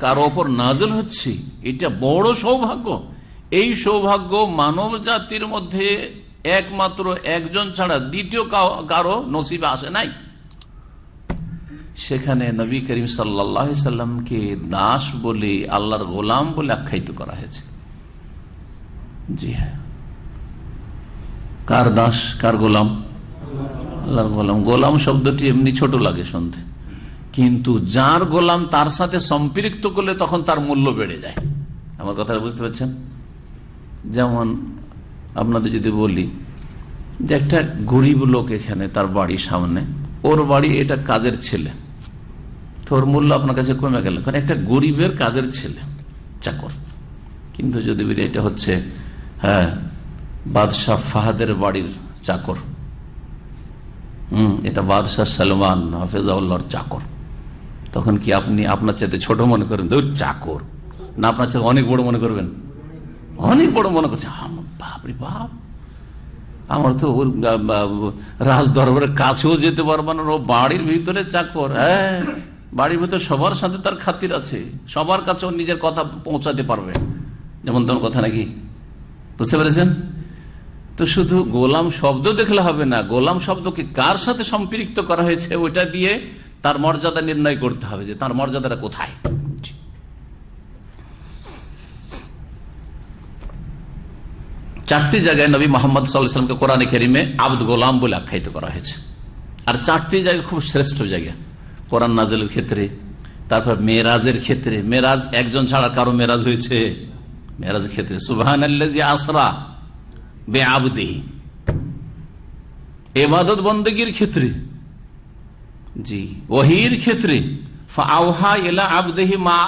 কার ওপর নাজল হচ্ছে এটা বড় সৌভাগ্য এই সৌভাগ্য মানব জাতির মধ্যে একমাত্র একজন ছাড়া দ্বিতীয় কারো নসিবে আসে নাই সেখানে নবী করিম সাল্লাহ সাল্লামকে দাস বলে আল্লাহর গোলাম বলে আখ্যায়িত করা হয়েছে জি হ্যাঁ কার দাস কার গোলাম আল্লাহর গোলাম গোলাম শব্দটি এমনি ছোট লাগে শুনতে কিন্তু যার গোলাম তার সাথে সম্পৃক্ত করলে তখন তার মূল্য বেড়ে যায় আমার কথা বুঝতে পারছেন যেমন আপনাদের যদি বলি যে একটা গরিব লোক এখানে তার বাড়ির সামনে ওর বাড়ি এটা কাজের ছেলে তোর মূল্য আপনার কাছে কমে গেল কারণ একটা গরিবের কাজের ছেলে চাকর কিন্তু যদি এটা হচ্ছে হ্যাঁ বাদশাহ ফাহাদের বাড়ির চাকর হুম এটা বাদশাহ সালমান হাফেজাউল্লাহর চাকর তখন কি আপনি আপনার চাইতে ছোট মনে করেন ধর চাকর না আপনার চাইতে অনেক বড় মনে করবেন অনেক বড় মনে করছে বাপরে বাপ আমার তো ওর রাজ দরবারের কাছেও যেতে পারবো না ও বাড়ির ভিতরে চাকর হ্যাঁ বাড়ির ভিতরে সবার সাথে তার খাতির আছে সবার কাছে নিজের কথা পৌঁছাতে পারবে যেমন তোমার কথা নাকি বুঝতে পেরেছেন তো শুধু গোলাম শব্দ দেখলে হবে না গোলাম শব্দকে কার সাথে সম্পৃক্ত করা হয়েছে ওইটা দিয়ে তার মর্যাদা নির্ণয় করতে হবে যে তার মর্যাদাটা কোথায় চারটি জায়গায় নবী মোহাম্মদ সাল্লাহামকে কোরআনে কেরিমে আবদ গোলাম বলে আখ্যায়িত করা হয়েছে আর চারটি জায়গা খুব শ্রেষ্ঠ জায়গা কোরআন নাজেলের ক্ষেত্রে তারপর মেয়েরাজের ক্ষেত্রে মেয়েরাজ একজন ছাড়া কারো মেয়েরাজ হয়েছে মেয়েরাজের ক্ষেত্রে সুবাহান আসরা বে আবদেহি এবাদত বন্দগীর ক্ষেত্রে জি ওহির ক্ষেত্রে আওহা আবদেহি মা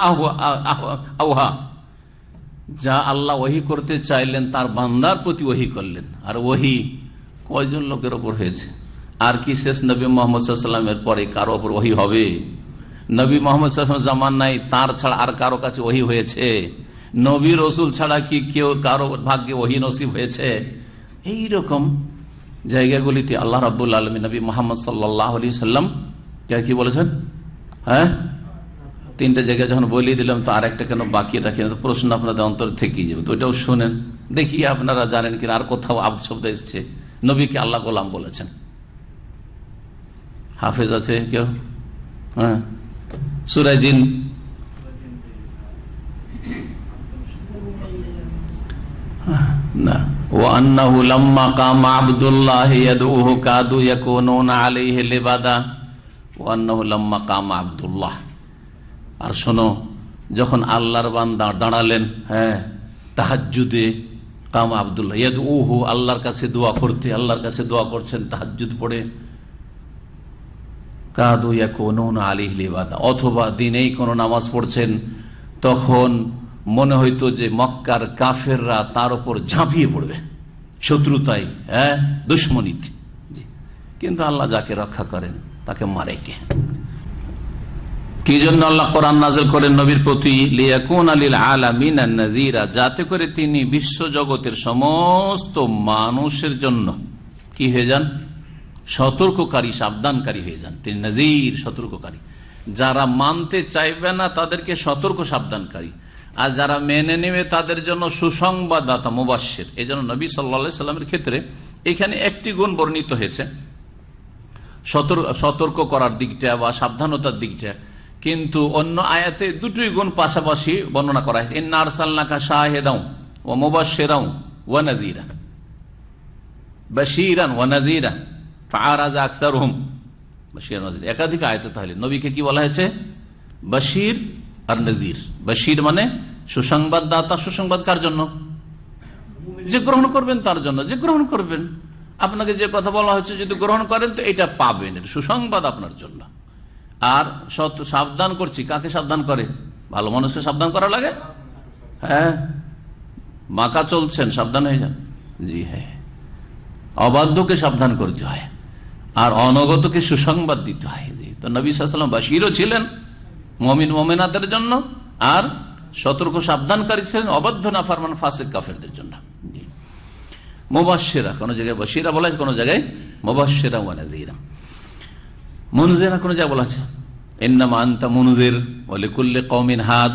যা আল্লাহ ওহি করতে চাইলেন তার বান্দার প্রতি ওহি করলেন আর ওহি কয়জন লোকের ওপর হয়েছে আর কি শেষ নবী মোহাম্মদ সাল্লামের পরে কারো ওপর ওহি হবে নবী মোহাম্মদ জামান নাই তার ছাড়া আর কারো কাছে ওহি হয়েছে নবী রসুল ছাড়া কি কেউ কারো ভাগ্যে ওহি নসিব হয়েছে এই রকম জায়গাগুলিতে আল্লাহ রাবুল আলমী নবী মোহাম্মদ সাল্লাহ আলি সাল্লাম কি বলেছেন হ্যাঁ তিনটা জায়গায় যখন বলিয়ে দিলাম তো আর একটা কেন বাকি রাখি না প্রশ্ন আপনাদের অন্তর থেকেই যাবে তো ওইটাও শোনেন দেখি আপনারা জানেন কিনা আর কোথাও আব শব্দ এসছে নবীকে আল্লাহ গোলাম বলেছেন হাফেজ আছে কেউ হ্যাঁ সুরাজিন না আর শোনো যখন আল্লাহর দাঁড়ালেন হ্যাঁ তাহাজুদে কাম আবদুল্লাহ ইয়াদ উহু আল্লাহর কাছে দোয়া করতে আল্লাহর কাছে দোয়া করছেন তাহাজুদ পড়ে অথবা দিনেই কোনো নামাজ পড়ছেন তখন মনে হইতো যে মক্কার কাফেররা তার উপর ঝাঁপিয়ে পড়বে শত্রুতাই হ্যাঁ দুশ্মনীত কিন্তু আল্লাহ যাকে রক্ষা করেন তাকে মারে কে কি আল্লাহ কোরআন করেন নবীর প্রতি যাতে করে তিনি বিশ্ব জগতের সমস্ত মানুষের জন্য কি হয়ে যান সতর্ককারী সাবধানকারী হয়ে যান তিনি নজির সতর্ককারী যারা মানতে চাইবে না তাদেরকে সতর্ক সাবধানকারী আর যারা মেনে নেবে তাদের জন্য সুসংবাদদাতা মুবাসের এই জন্য নবী সাল্লা সাল্লামের ক্ষেত্রে এখানে একটি গুণ বর্ণিত হয়েছে সতর্ক করার দিকটা বা সাবধানতার দিকটা কিন্তু অন্য আয়াতে দুটোই গুণ পাশাপাশি বর্ণনা করা হয়েছে এন্নার সাল্লাকা শাহেদাও ও মোবাসেরাও ওয়ানাজিরা বাসিরান ওয়ানাজিরা ফারাজা আখতার হোম বশির নজির একাধিক আয়তে তাহলে নবীকে কি বলা হয়েছে বশির আর নজির বশির মানে সুসংবাদ দাতা সুসংবাদ কার জন্য যে গ্রহণ করবেন তার জন্য যে গ্রহণ করবেন আপনাকে যে কথা বলা হচ্ছে যদি গ্রহণ করেন তো এটা পাবেন এটা সুসংবাদ আপনার জন্য আর সত সাবধান করছি কাকে সাবধান করে ভালো মানুষকে সাবধান করা লাগে হ্যাঁ মাকা চলছেন সাবধান হয়ে যান জি হ্যাঁ অবাধ্যকে সাবধান করতে হয় আর অনগতকে সুসংবাদ দিতে হয় তো নবী সাল্লাম বাসিরও ছিলেন মমিন মমিনাদের জন্য আর সতর্ক সাবধানকারী ছিলেন অবাধ্য নাফারমান ফাসেক কাফেরদের জন্য মোবাসেরা কোনো জায়গায় বসিরা বলা আছে কোনো জায়গায় মোবাসেরা ওয়ানাজিরা মনুজেরা কোনো জায়গায় বলা আছে এন্নামা আন্তা মনুজের অলিকুল্লে কমিন হাত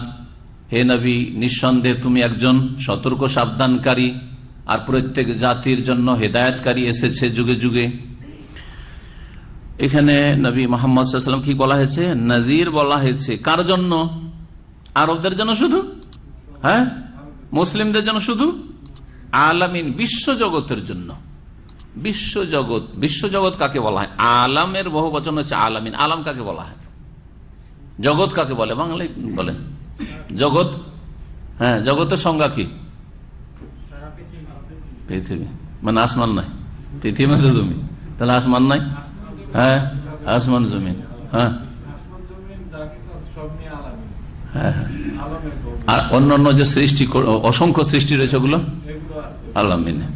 হে নবী নিঃসন্দেহে তুমি একজন সতর্ক সাবধানকারী আর প্রত্যেক জাতির জন্য হেদায়তকারী এসেছে যুগে যুগে এখানে নবী মোহাম্মদ কি বলা হয়েছে নাজির বলা হয়েছে কার জন্য আরবদের জন্য শুধু হ্যাঁ মুসলিমদের জন্য শুধু আলামিন বিশ্বজগতের জন্য বিশ্বজগৎ বিশ্বজগৎ কাকে বলা হয় আলামের বহু বচন হচ্ছে আলামিন আলাম কাকে বলা হয় জগৎ কাকে বলে বাঙালি বলেন জগৎ হ্যাঁ জগতের সংজ্ঞা কি পৃথিবী মানে আসমান নাই পৃথিবী মানে জমি তাহলে আসমান নাই হ্যাঁ আসমান জমিন হ্যাঁ।, হ্যাঁ, হ্যাঁ আর অন্যান্য যে সৃষ্টি অসংখ্য সৃষ্টি রয়েছে ওগুলো আলামিনে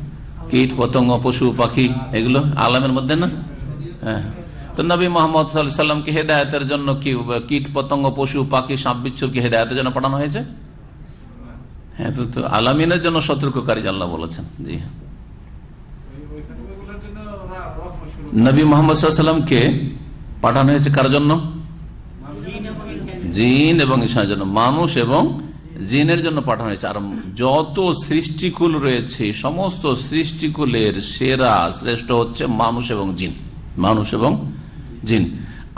কীট পতঙ্গ পশু পাখি এগুলো আলামের মধ্যে না হ্যাঁ তো নবী মোহাম্মদ সাল্লামকে হেদায়তের জন্য কি কীট পতঙ্গ পশু পাখি সাপ বিচ্ছুরকে হেদায়তের জন্য পাঠানো হয়েছে হ্যাঁ তো আলামিনের জন্য সতর্ককারী জানলা বলেছেন জি হ্যাঁ নবী মোহাম্মদ সাল্লামকে পাঠানো হয়েছে কার জন্য জিন এবং ঈশানের জন্য মানুষ এবং জিনের জন্য পাঠানো হয়েছে আর যত সৃষ্টিকুল রয়েছে সমস্ত সৃষ্টিকুলের সেরা শ্রেষ্ঠ হচ্ছে মানুষ এবং জিন মানুষ এবং জিন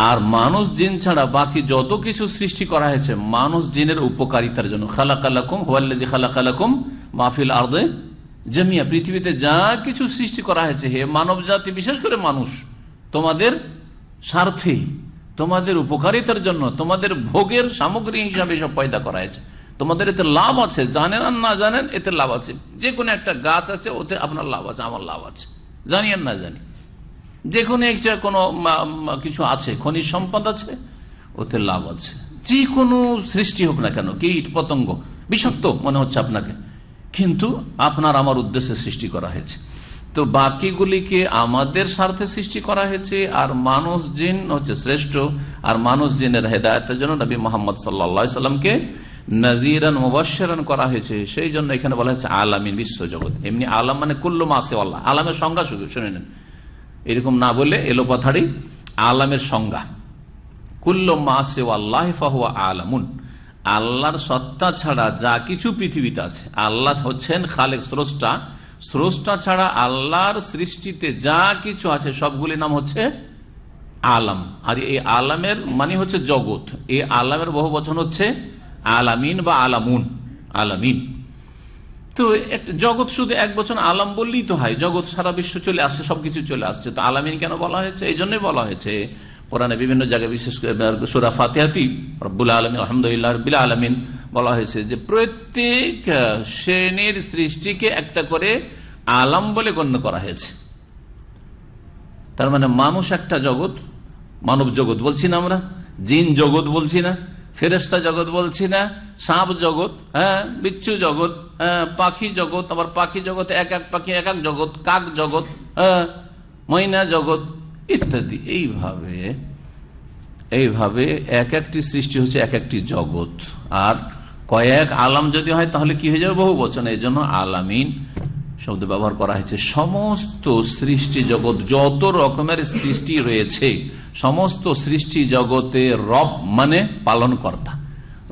আর মানুষ জিন ছাড়া বাকি যত কিছু সৃষ্টি করা হয়েছে মানুষ জিনের উপকারিতার জন্য খালাকালাকুম হোয়াল্লাজি খালাকালাকুম মাহফিল আর্দে জমিয়া পৃথিবীতে যা কিছু সৃষ্টি করা হয়েছে হে মানব জাতি বিশেষ করে মানুষ তোমাদের স্বার্থে তোমাদের উপকারিতার জন্য তোমাদের ভোগের সামগ্রী হিসাবে সব পয়দা করা হয়েছে তোমাদের এতে লাভ আছে জানেন আর না জানেন এতে লাভ আছে যে কোনো একটা গাছ আছে ওতে আপনার লাভ আছে আমার লাভ আছে জানি আর না জানি যে কোনো একটা কোনো কিছু আছে খনিজ সম্পদ আছে ওতে লাভ আছে যে কোনো সৃষ্টি হোক না কেন কীট পতঙ্গ বিষাক্ত মনে হচ্ছে আপনাকে কিন্তু আপনার আমার উদ্দেশ্যে সৃষ্টি করা হয়েছে তো বাকিগুলিকে আমাদের স্বার্থে সৃষ্টি করা হয়েছে আর মানুষ জিন হচ্ছে শ্রেষ্ঠ আর মানুষ জিনের হেদায়তের জন্য নবী মোহাম্মদ সাল্লা নাজিরান করা হয়েছে সেই জন্য এখানে বলা হয়েছে আলামিন বিশ্বজগৎ এমনি আলাম মানে কুল্লু মাসে আল্লাহ আলামের সংজ্ঞা শুধু শুনে নেন এরকম না বলে পথারি আলামের সংজ্ঞা কুল্লু মাসে আল্লাহ আলামুন আল্লাহর সত্তা ছাড়া যা কিছু পৃথিবীতে আছে আল্লাহ হচ্ছেন খালেক স্রষ্টা স্রষ্টা ছাড়া আল্লাহর সৃষ্টিতে যা কিছু আছে সবগুলির নাম হচ্ছে আলাম আর এই আলামের মানে হচ্ছে জগৎ এই আলামের বহু বচন হচ্ছে আলামিন বা আলামুন আলামিন তো একটা জগৎ শুধু এক বছর আলাম বললেই তো হয় জগৎ সারা বিশ্ব চলে আসছে সবকিছু চলে আসছে তো আলামিন কেন বলা হয়েছে এই জন্যই বলা হয়েছে কোরআনে বিভিন্ন জায়গায় বিশেষ করে সুরা ফাতেহাতি রব্বুল আলমিন আলহামদুলিল্লাহ রব্বুল আলমিন বলা হয়েছে যে প্রত্যেক শ্রেণীর সৃষ্টিকে একটা করে আলাম বলে গণ্য করা হয়েছে তার মানে মানুষ একটা জগৎ মানব জগৎ বলছি না আমরা জিন জগৎ বলছি না ফেরেস্তা জগৎ বলছি না সাপ জগৎ হ্যাঁ বিচ্ছু জগৎ হ্যাঁ পাখি জগৎ আবার পাখি জগৎ এক এক পাখি এক এক জগৎ কাক জগৎ হ্যাঁ ময়না জগৎ ইত্যাদি এইভাবে এইভাবে এক একটি সৃষ্টি হচ্ছে এক একটি জগৎ আর কয়েক আলাম যদি হয় তাহলে কি হয়ে যাবে বহু বচন এই জন্য আলামিন শব্দ ব্যবহার করা হয়েছে সমস্ত সৃষ্টি জগৎ যত রকমের সৃষ্টি রয়েছে সমস্ত সৃষ্টি জগতে রব মানে পালন কর্তা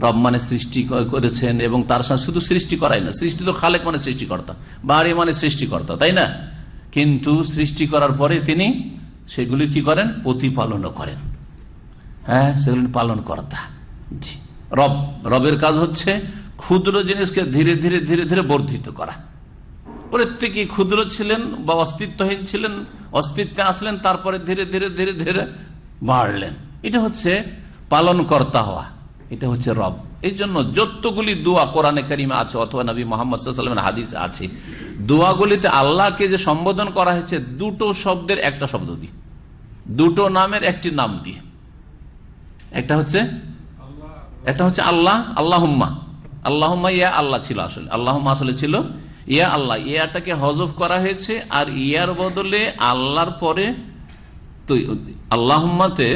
রব মানে সৃষ্টি করেছেন এবং তার সাথে শুধু সৃষ্টি করাই না সৃষ্টি তো খালেক মানে সৃষ্টিকর্তা বাড়ি মানে সৃষ্টিকর্তা তাই না কিন্তু সৃষ্টি করার পরে তিনি সেগুলি কি করেন প্রতিপালনও করেন হ্যাঁ সেগুলি পালন কর্তা জি রব রবের কাজ হচ্ছে ক্ষুদ্র জিনিসকে ধীরে ধীরে ধীরে ধীরে বর্ধিত করা প্রত্যেকেই ক্ষুদ্র ছিলেন বা অস্তিত্বহীন ছিলেন অস্তিত্বে আসলেন তারপরে ধীরে ধীরে ধীরে ধীরে বাড়লেন এটা হচ্ছে পালনকর্তা হওয়া এটা হচ্ছে রব এই জন্য যতগুলি দোয়া কোরআনে কারিমে আছে অথবা নবী মোহাম্মদ হাদিস আছে দোয়াগুলিতে আল্লাহকে যে সম্বোধন করা হয়েছে দুটো শব্দের একটা শব্দ দিয়ে দুটো নামের একটি নাম দিয়ে একটা হচ্ছে একটা হচ্ছে আল্লাহ আল্লাহ আল্লাহম্মা ইয়া আল্লাহ ছিল আসলে আল্লাহ আসলে ছিল ইয়া আল্লাহ ইয়াটাকে হজফ করা হয়েছে আর ইয়ার বদলে আল্লাহর পরে তো আল্লাহম্মাতে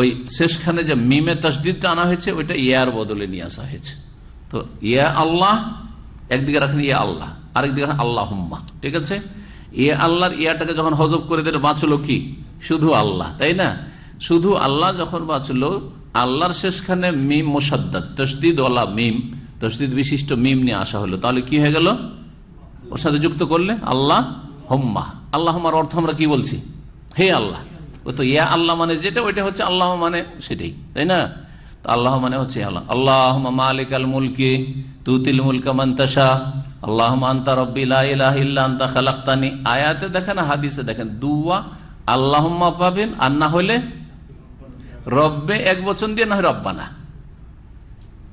ওই শেষখানে যে মিমে তসদিদটা আনা হয়েছে ওইটা ইয়ার বদলে নিয়ে আসা হয়েছে তো ইয়া আল্লাহ একদিকে রাখেন ইয়া আল্লাহ আরেকদিকে রাখেন আল্লাহম্মা ঠিক আছে ইয়া আল্লাহর ইয়াটাকে যখন হজফ করে দিলে বাঁচলো কি শুধু আল্লাহ তাই না শুধু আল্লাহ যখন বাঁচল আল্লাহর শেষখানে মিম মোসাদ্দাদ তসদিদ ওলা মিম তসদিদ বিশিষ্ট মিম নিয়ে আসা হলো তাহলে কি হয়ে গেল ওর সাথে যুক্ত করলে আল্লাহ হোম্মা আল্লাহ আমার অর্থ আমরা কি বলছি হে আল্লাহ ও তো ইয়া আল্লাহ মানে যেটা ওইটা হচ্ছে আল্লাহ মানে সেটাই তাই না তো আল্লাহ মানে হচ্ছে আল্লাহ আল্লাহ মালিক আল মুলকি তুতিল আল্লাহ আন্তা আয়াতে দেখেন হাদিসে দেখেন দুয়া আল্লাহম্মা পাবেন আর না হলে রব্বে এক বচন দিয়ে না হয় রব্বানা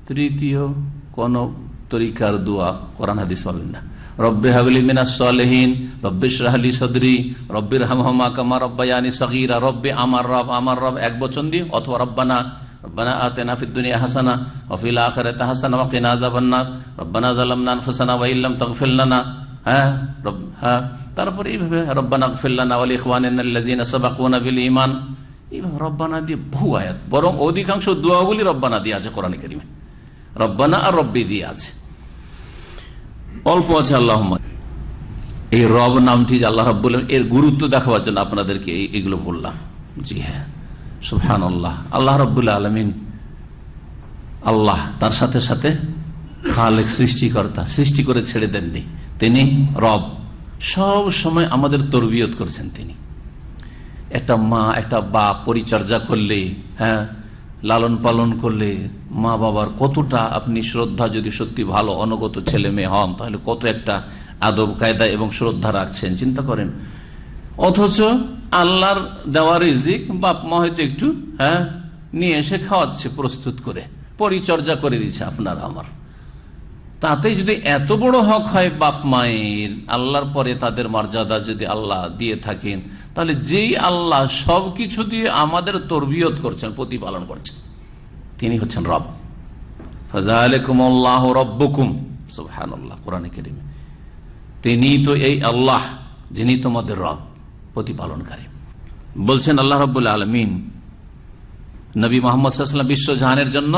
তৃতীয় কোন তরিকার দোয়া করান হাদিস পাবেন না রব্বে হাবলি মিনা সালহীন রব্বে শাহলি সদরি রব্বের হামহমা কামা রব্বায়ানি সগিরা রব্বে আমার রব আমার রব এক বচন দিয়ে অথবা রব্বানা রব্বানা আতে না হাসানা হ্যাঁ রব হ্যাঁ তারপরে এইভাবে রব্বানা ফিল্লানা আলী ইখওয়ানা বিল ইমান রব্বানা দিয়ে বহু আয়াত বরং অধিকাংশ দোয়াগুলি রব্বানা দিয়ে আছে কোরআন করিমে রব্বানা আর রব্বি দিয়ে আছে অল্প আছে আল্লাহ এই রব নামটি যে আল্লাহ রব বললেন এর গুরুত্ব দেখাবার জন্য আপনাদেরকে এগুলো বললাম জি হ্যাঁ সুফহান আল্লাহ আল্লাহ রব্বুল্লা আলমিন আল্লাহ তার সাথে সাথে খালেক সৃষ্টিকর্তা সৃষ্টি করে ছেড়ে দেননি তিনি রব সব সময় আমাদের তরবিয়ত করছেন তিনি একটা মা একটা বাপ পরিচর্যা করলে হ্যাঁ লালন পালন করলে মা বাবার কতটা আপনি শ্রদ্ধা যদি সত্যি ভালো অনগত ছেলে মেয়ে হন তাহলে কত একটা আদব কায়দা এবং শ্রদ্ধা রাখছেন চিন্তা করেন অথচ আল্লাহর দেওয়া রিজিক বাপ মা হয়তো একটু হ্যাঁ নিয়ে এসে খাওয়াচ্ছে প্রস্তুত করে পরিচর্যা করে দিচ্ছে আপনার আমার তাতে যদি এত বড় হক হয় বাপ মায়ের আল্লাহর পরে তাদের মর্যাদা যদি আল্লাহ দিয়ে থাকেন তাহলে যেই আল্লাহ সবকিছু দিয়ে আমাদের তরবিয়ত করছেন প্রতিপালন করছেন তিনি হচ্ছেন রব আল্লাহ আল্লাহ কোরআন তিনি তো এই আল্লাহ যিনি তোমাদের রব প্রতিপালনকারী বলছেন আল্লাহ রবুল্লা আলমিন নবী মোহাম্মদাম বিশ্ব জাহানের জন্য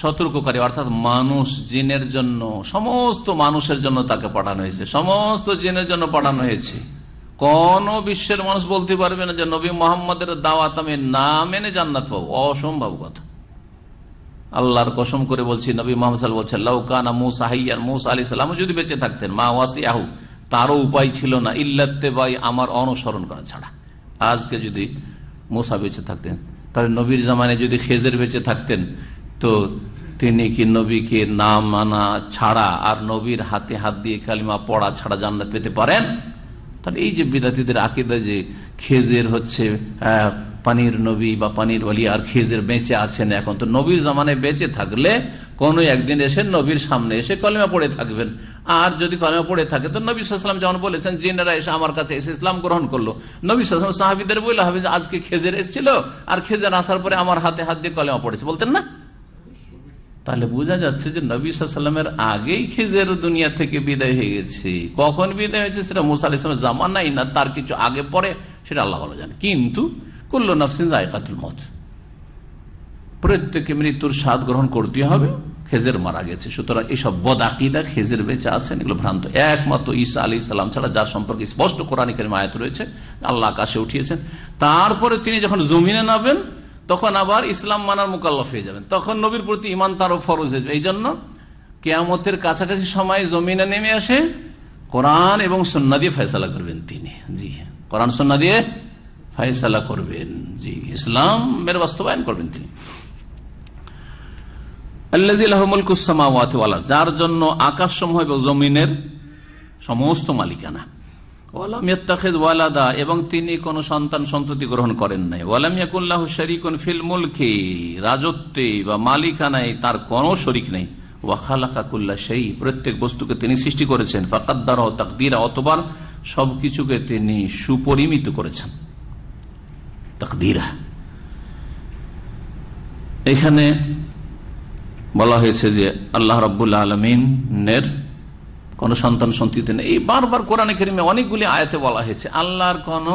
সতর্ককারী অর্থাৎ মানুষ জিনের জন্য সমস্ত মানুষের জন্য তাকে পাঠানো হয়েছে সমস্ত জিনের জন্য পাঠানো হয়েছে কোন বিশ্বের মানুষ বলতে পারবে না যে নবী মোহাম্মদের দাওয়াত আমি না মেনে জান্নাত পাবো অসম্ভব কথা আল্লাহর কসম করে বলছি নবী মোহাম্মদ বলছেন লৌকানা মুসা হাইয়ার মুসা আলি সাল্লাম যদি বেঁচে থাকতেন মা ওয়াসি আহু তারও উপায় ছিল না ইল্লাতে ভাই আমার অনুসরণ করা ছাড়া আজকে যদি মোসা বেঁচে থাকতেন তাহলে নবীর জামানে যদি খেজের বেঁচে থাকতেন তো তিনি কি নবীকে না মানা ছাড়া আর নবীর হাতে হাত দিয়ে কালিমা পড়া ছাড়া জান্নাত পেতে পারেন তাহলে এই যে বিদ্যার্থীদের আকিদা যে খেজের হচ্ছে পানির নবী বা পানির অলি আর খেজের বেঁচে আছেন এখন তো নবীর জামানে বেঁচে থাকলে কোনো একদিন এসে নবীর সামনে এসে কলিমা পড়ে থাকবেন আর যদি কলেমা পড়ে থাকে তো নবী সাল্লাম যেমন বলেছেন জিনেরা এসে আমার কাছে এসে ইসলাম গ্রহণ করলো নবী সাল্লাম সাহাবিদের বললে হবে যে আজকে খেজের এসেছিল আর খেজের আসার পরে আমার হাতে হাত দিয়ে কলেমা পড়েছে বলতেন না তাহলে বোঝা যাচ্ছে যে নবী সাল্লামের আগেই খেজের দুনিয়া থেকে বিদায় হয়ে গেছে কখন বিদায় হয়েছে সেটা মুসা জামা নাই না তার কিছু আগে পরে সেটা আল্লাহ ভালো জানে কিন্তু কুল্লো নফসিন প্রত্যেককে মত প্রত্যেকে মৃত্যুর স্বাদ গ্রহণ করতে হবে খেজের মারা গেছে সুতরাং এইসব বদাকিদা খেজের বেঁচে আছেন এগুলো ভ্রান্ত একমাত্র ঈসা আলী ইসলাম ছাড়া যার সম্পর্কে স্পষ্ট কোরআন কেন আয়াত রয়েছে আল্লাহ আকাশে উঠিয়েছেন তারপরে তিনি যখন জমিনে নামেন তখন আবার ইসলাম মানার মোকাল্লাফ হয়ে যাবেন তখন নবীর প্রতি ইমান তারও ফরজ হয়ে যাবে এই জন্য কেয়ামতের কাছাকাছি সময় জমিনে নেমে আসে কোরআন এবং সন্না দিয়ে ফয়সালা করবেন তিনি জি কোরআন সন্না দিয়ে ফয়সালা করবেন জি ইসলামের বাস্তবায়ন করবেন তিনি যার জন্য আকাশ সমূহ এবং জমিনের সমস্ত মালিকানা ওয়ালাম ইত্তাখেদ ওয়ালাদা এবং তিনি কোন সন্তান সন্ততি গ্রহণ করেন নাই ওয়ালাম ইয়াকুল্লাহ শরিকুন ফিল মুলকি রাজত্বে বা মালিকানায় তার কোন শরিক নেই ওয়াখালাকাকুল্লা সেই প্রত্যেক বস্তুকে তিনি সৃষ্টি করেছেন ফাকাদ্দার তাকদিরা অতবার সবকিছুকে তিনি সুপরিমিত করেছেন তাকদিরা এখানে বলা হয়েছে যে আল্লাহ রব্বুল্লা আলমিনের কোনো সন্তান সন্তিতে নেই এই বারবার কোরআনে কেরিমে অনেকগুলি আয়াতে বলা হয়েছে আল্লাহর কোনো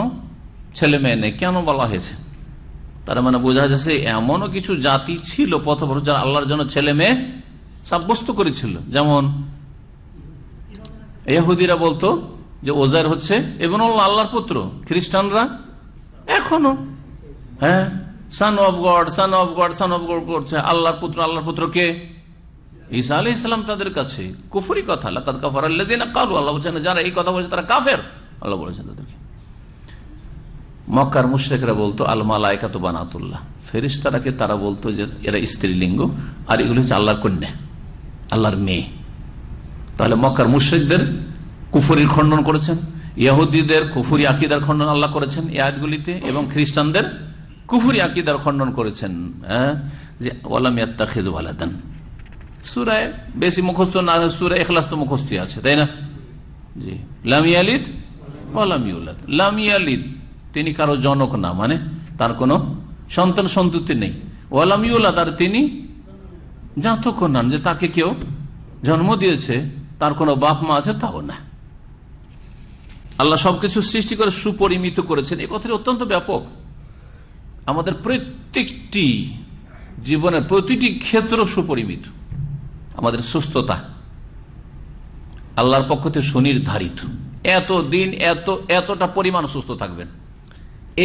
ছেলে মেয়ে নেই কেন বলা হয়েছে তার মানে বোঝা যাচ্ছে এমনও কিছু জাতি ছিল পথভর যারা আল্লাহর জন্য ছেলে মেয়ে সাব্যস্ত করেছিল যেমন এহুদিরা বলতো যে ওজার হচ্ছে এবং আল্লাহর পুত্র খ্রিস্টানরা এখনো হ্যাঁ son of God son of God son of God করছে আল্লাহর পুত্র আল্লাহর পুত্র কে ঈসা আলি ইসলাম তাদের কাছে কুফুরি কথা কাফার আল্লাহ আল্লাহ বলছেন যারা এই কথা বলছে তারা কাফের আল্লাহ বলেছেন তাদেরকে মক্কার মুশেকরা বলতো আলমালায়কা তো বানাতুল্লাহ ফেরিস্তারাকে তারা বলতো যে এরা স্ত্রী লিঙ্গ আর এগুলি হচ্ছে আল্লাহর কন্যা আল্লাহর মেয়ে তাহলে মক্কার মুশেকদের কুফুরির খণ্ডন করেছেন ইয়াহুদ্দিদের কুফুরি আকিদার খণ্ডন আল্লাহ করেছেন ইয়াদগুলিতে এবং খ্রিস্টানদের কুফুরি আকিদার খণ্ডন করেছেন হ্যাঁ? যে ওলাম ইয়াত্তা খেদ ওয়ালাদান সুরায় বেশি মুখস্থ না সুরায় এখলাস তো মুখস্থই আছে তাই না জি লামিয়ালিদ ওলামিউলাদ লামিয়ালিদ তিনি কারো জনক না মানে তার কোনো সন্তান সন্ততি নেই ওয়ালামিউলাদ আর তিনি জাতক নান যে তাকে কেউ জন্ম দিয়েছে তার কোনো বাপ মা আছে তাও না আল্লাহ সবকিছু সৃষ্টি করে সুপরিমিত করেছেন এ কথাটি অত্যন্ত ব্যাপক আমাদের প্রত্যেকটি জীবনের প্রতিটি ক্ষেত্র সুপরিমিত আমাদের সুস্থতা আল্লাহর পক্ষ থেকে সুনির্ধারিত এত দিন এত এতটা পরিমাণ সুস্থ থাকবেন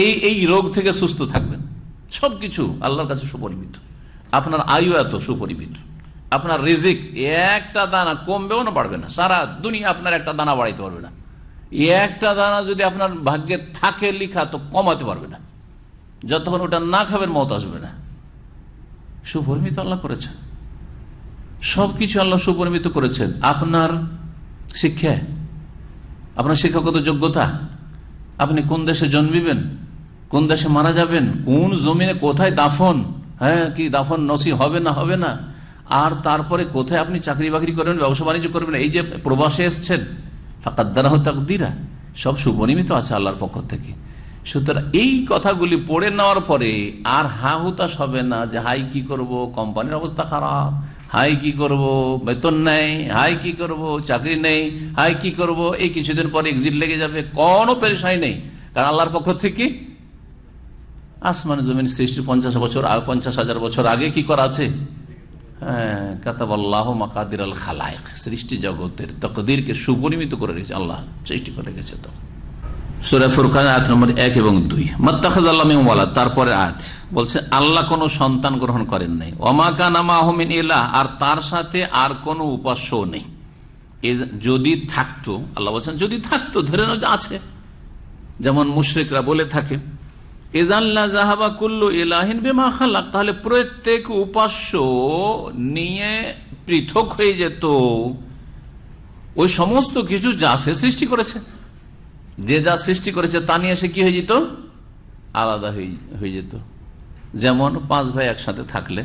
এই এই রোগ থেকে সুস্থ থাকবেন সবকিছু আল্লাহর কাছে সুপরিমিত আপনার আয়ু এত সুপরিমিত আপনার রিজিক একটা দানা কমবেও না বাড়বে না সারা দুনিয়া আপনার একটা দানা বাড়াইতে পারবে না একটা দানা যদি আপনার ভাগ্যে থাকে লিখা তো কমাতে পারবে না যতক্ষণ ওটা না খাবেন মত আসবে না সুপরিমিত আল্লাহ করেছেন সবকিছু আল্লাহ সুপরিমিত করেছেন আপনার শিক্ষা আপনার শিক্ষাগত যোগ্যতা আপনি কোন দেশে জন্মিবেন কোন দেশে মারা যাবেন কোন জমিনে কোথায় দাফন হ্যাঁ কি দাফন নসি হবে না হবে না আর তারপরে কোথায় আপনি চাকরি বাকরি করবেন ব্যবসা বাণিজ্য করবেন এই যে প্রবাসে এসছেন ফাঁকার দ্বারা হোক দিরা সব সুপরিমিত আছে আল্লাহর পক্ষ থেকে সুতরাং এই কথাগুলি পড়ে নেওয়ার পরে আর হা হুতাশ হবে না যে হাই কি করব কোম্পানির অবস্থা খারাপ হাই কি করব বেতন নেই হাই কি করব চাকরি নেই হাই কি করব এই কিছুদিন পরে এক্সিট লেগে যাবে কোনো পেরেশাই নেই কারণ আল্লাহর পক্ষ থেকে আসমান জমিন সৃষ্টির পঞ্চাশ বছর পঞ্চাশ হাজার বছর আগে কি করা আছে হ্যাঁ মাকাদির আল সৃষ্টি জগতের তকদিরকে সুপরিমিত করে রেখেছে আল্লাহ সৃষ্টি করে রেখেছে তখন সুরা ফুরকান আয়াত নম্বর এক এবং দুই মত্তাখাজ আল্লাহ তারপরে আয়াত বলছে আল্লাহ কোনো সন্তান গ্রহণ করেন নাই অমাকা নামা আহমিন ইলাহ আর তার সাথে আর কোনো উপাস্য নেই যদি থাকতো আল্লাহ বলছেন যদি থাকতো ধরে না আছে যেমন মুশ্রিকরা বলে থাকে জাহাবা কুল্লু ইলাহিন বেমা খালাক তাহলে প্রত্যেক উপাস্য নিয়ে পৃথক হয়ে যেত ওই সমস্ত কিছু যা সে সৃষ্টি করেছে যে যা সৃষ্টি করেছে তা নিয়ে সে কি হয়ে যেত আলাদা হয়ে যেত যেমন পাঁচ ভাই একসাথে থাকলে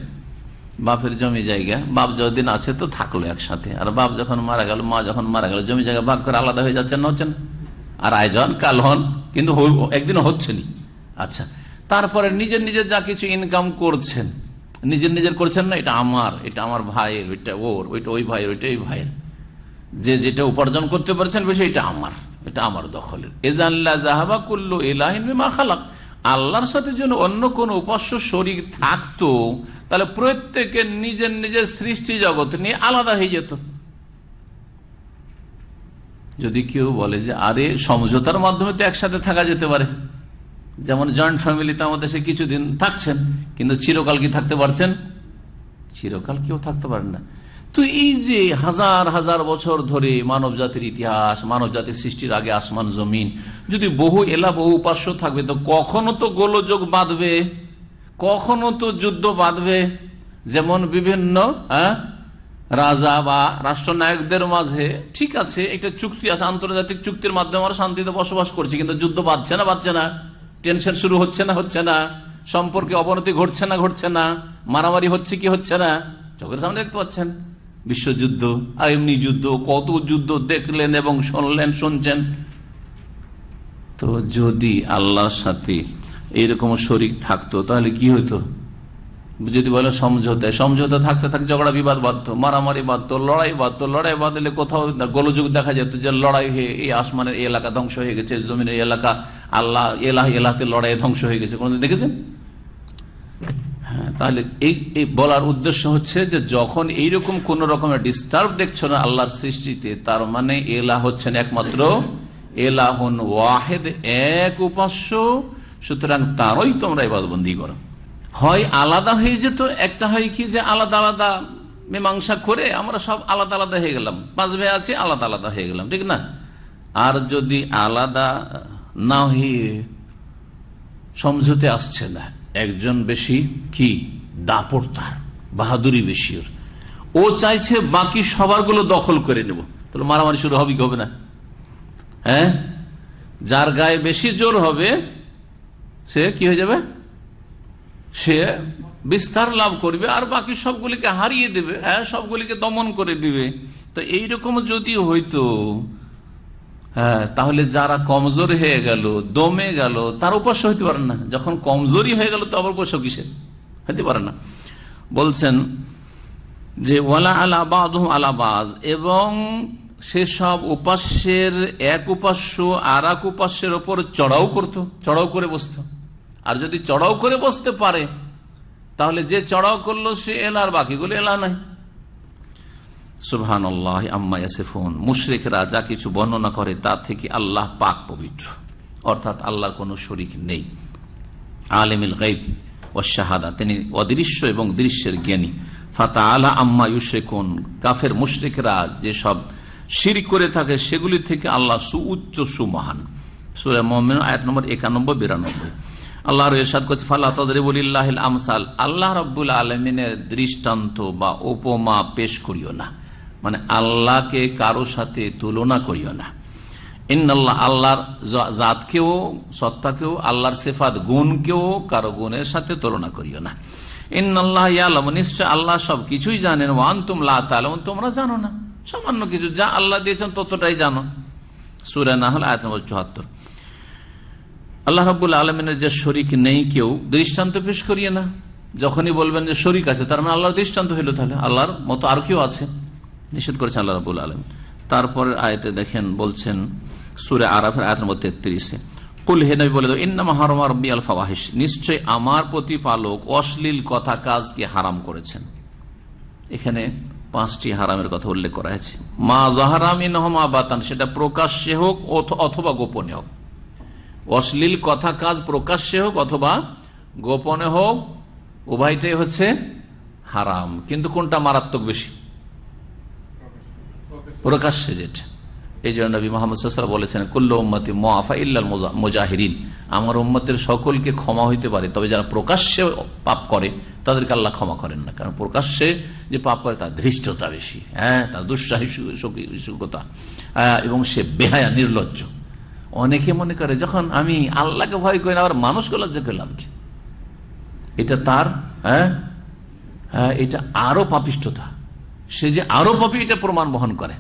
বাপের জমি জায়গা বাপ যদিন আছে তো থাকলো একসাথে আর বাপ যখন মারা গেল মা যখন মারা গেল জমি জায়গা ভাগ করে আলাদা হয়ে যাচ্ছেন না হচ্ছেন আর আয়োজন কাল হন কিন্তু একদিন হচ্ছে নি আচ্ছা তারপরে নিজের নিজের যা কিছু ইনকাম করছেন নিজের নিজের করছেন না এটা আমার এটা আমার ভাইয়ের ওইটা ওর ওইটা ওই ভাইয়ের ওইটা ওই ভাইয়ের যে যেটা উপার্জন করতে পারছেন বেশি এটা আমার এটা আমার দখলের এ জানলা জাহাবা করলো এলাহিন মা আল্লাহর সাথে যেন অন্য কোন উপাস্য শরীর থাকতো তাহলে প্রত্যেকের নিজের নিজের সৃষ্টি জগৎ নিয়ে আলাদা হয়ে যেত যদি কেউ বলে যে আরে সমঝোতার মাধ্যমে তো একসাথে থাকা যেতে পারে যেমন জয়েন্ট ফ্যামিলিতে আমাদের সে কিছুদিন থাকছেন কিন্তু চিরকাল কি থাকতে পারছেন চিরকাল কেউ থাকতে পারেন না তো এই যে হাজার হাজার বছর ধরে মানব জাতির ইতিহাস মানব জাতির সৃষ্টির আগে আসমান জমিন যদি বহু এলা বহু উপাস্য থাকবে তো কখনো তো গোলযোগ বাঁধবে কখনো তো যুদ্ধ বাঁধবে যেমন বিভিন্ন হ্যাঁ, রাজা বা রাষ্ট্রনায়কদের মাঝে ঠিক আছে একটা চুক্তি আছে আন্তর্জাতিক চুক্তির মাধ্যমে আমরা শান্তিতে বসবাস করছি কিন্তু যুদ্ধ বাঁধছে না বাঁধছে না টেনশন শুরু হচ্ছে না হচ্ছে না সম্পর্কে অবনতি ঘটছে না ঘটছে না মারামারি হচ্ছে কি হচ্ছে না চোখের সামনে দেখতে পাচ্ছেন বিশ্বযুদ্ধ আর এমনি যুদ্ধ কত যুদ্ধ দেখলেন এবং শুনলেন শুনছেন তো যদি আল্লাহর সাথে এইরকম শরিক থাকতো তাহলে কি হতো যদি বলে সমঝোতায় সমঝোতা থাকতে থাকতে ঝগড়া বিবাদ বাধ্য মারামারি বাধ্য লড়াই বাধ্য লড়াই বাঁধলে কোথাও গোলযোগ দেখা যেত যে লড়াই হয়ে এই আসমানের এলাকা ধ্বংস হয়ে গেছে জমিনের এলাকা আল্লাহ এলাহ এলাহাতে লড়াই ধ্বংস হয়ে গেছে কোনোদিন দেখেছেন হ্যাঁ তাহলে এই বলার উদ্দেশ্য হচ্ছে যে যখন এইরকম কোন রকমের ডিস্টার্ব দেখছো না আল্লাহর সৃষ্টিতে তার মানে এলা হচ্ছেন একমাত্র এলাহন ওয়াহেদ এক উপাস্য সুতরাং তারই তোমরা এবাদবন্দি করো হয় আলাদা হয়ে যেত একটা হয় কি যে আলাদা আলাদা মীমাংসা করে আমরা সব আলাদা আলাদা হয়ে গেলাম পাঁচ ভাই আছি আলাদা আলাদা হয়ে গেলাম ঠিক না আর যদি আলাদা না হয়ে সমঝোতে আসছে না একজন বেশি কি দাপট তার বাহাদুরি বেশি ওর ও চাইছে বাকি সবারগুলো দখল করে নেব তাহলে মারামারি শুরু হবে কি হবে না হ্যাঁ যার গায়ে বেশি জোর হবে সে কি হয়ে যাবে সে বিস্তার লাভ করবে আর বাকি সবগুলিকে হারিয়ে দেবে হ্যাঁ সবগুলিকে দমন করে দিবে তো এইরকম যদি হইতো হ্যাঁ, তাহলে যারা কমজোর হয়ে গেল দমে গেল তার উপাস্য হইতে পারে না যখন কমজোরি হয়ে গেল তো আবার উপাস্য কিসের হইতে পারে না বলছেন যে ওয়ালা আলাবাদ আলাবাজ এবং সেসব উপাস্যের এক উপাস্য আর এক উপাস্যের ওপর চড়াও করত চড়াও করে বসত আর যদি চড়াও করে বসতে পারে তাহলে যে চড়াও করলো সে এলা আর বাকিগুলো এলা নাই সুবহান আল্লাহ আম্মা ইয়াসিফুন মুশরিকরা যা কিছু বর্ণনা করে তা থেকে আল্লাহ পাক পবিত্র অর্থাৎ আল্লাহর কোনো শরিক নেই আলেমিল গাইব ও শাহাদা তিনি অদৃশ্য এবং দৃশ্যের জ্ঞানী ফাতা আলা আম্মা ইউশেকুন কাফের মুশরিকরা যেসব সির করে থাকে সেগুলি থেকে আল্লাহ সু উচ্চ সুমহান সুরা মোহাম্মদ আয়াত নম্বর একানব্বই বিরানব্বই আল্লাহ রসাদ করছে ফাল্লা তাদরিবুল্লাহ আমসাল আল্লাহ রব্বুল আলমিনের দৃষ্টান্ত বা উপমা পেশ করিও না মানে আল্লাহকে কারো সাথে তুলনা করিও না ইন্নআল্লাহ আল্লাহর জাতকেও সত্তাকেও আল্লাহর সেফাত গুণকেও কারো গুণের সাথে তুলনা করিও না ইন্নআল্লাহ ইয়ালাম নিশ্চয় আল্লাহ সব কিছুই জানেন ওয়ান তুমলা তালম তোমরা জানো না সামান্য কিছু যা আল্লাহ দিয়েছেন ততটাই জানো সুরে না হল আয়াত নম্বর চুহাত্তর আল্লাহ রবুল্লা আলমিনের যে শরিক নেই কেউ দৃষ্টান্ত পেশ করিয়ে না যখনই বলবেন যে শরিক আছে তার মানে আল্লাহর দৃষ্টান্ত হইল তাহলে আল্লাহর মতো আর কেউ আছে নিষেধ করেছেন আল্লাহ রাবুল আলম তারপরের আয়তে দেখেন বলছেন সুরে আরাফের আয়ত নম্বর তেত্রিশে কুল হেনবি বলে দেবো ইন্নাম হারম রব্বি আল ফাওয়াহিস নিশ্চয় আমার প্রতিপালক অশ্লীল কথা কাজকে হারাম করেছেন এখানে পাঁচটি হারামের কথা উল্লেখ করা হয়েছে মা জাহারামিন হমা বাতান সেটা প্রকাশ্যে হোক অথবা গোপনে হোক অশ্লীল কথা কাজ প্রকাশ্যে হোক অথবা গোপনে হোক উভয়টাই হচ্ছে হারাম কিন্তু কোনটা মারাত্মক বেশি প্রকাশ্যে যেটা এই জন্য নবী মোহাম্মদ বলেছেন কুল্লা উম্মতি মোয়াফা ইল্লাল মোজাহিরিন আমার উম্মতের সকলকে ক্ষমা হইতে পারে তবে যারা প্রকাশ্যে পাপ করে তাদেরকে আল্লাহ ক্ষমা করেন না কারণ প্রকাশ্যে যে পাপ করে তার ধৃষ্টতা বেশি হ্যাঁ তার দুঃসাহিসতা এবং সে বেহায়া নির্লজ্জ অনেকে মনে করে যখন আমি আল্লাহকে ভয় করি না আবার মানুষকে লজ্জা করলাম কি এটা তার হ্যাঁ হ্যাঁ এটা আরো পাপিষ্টতা সে যে আরো পাপি এটা প্রমাণ বহন করে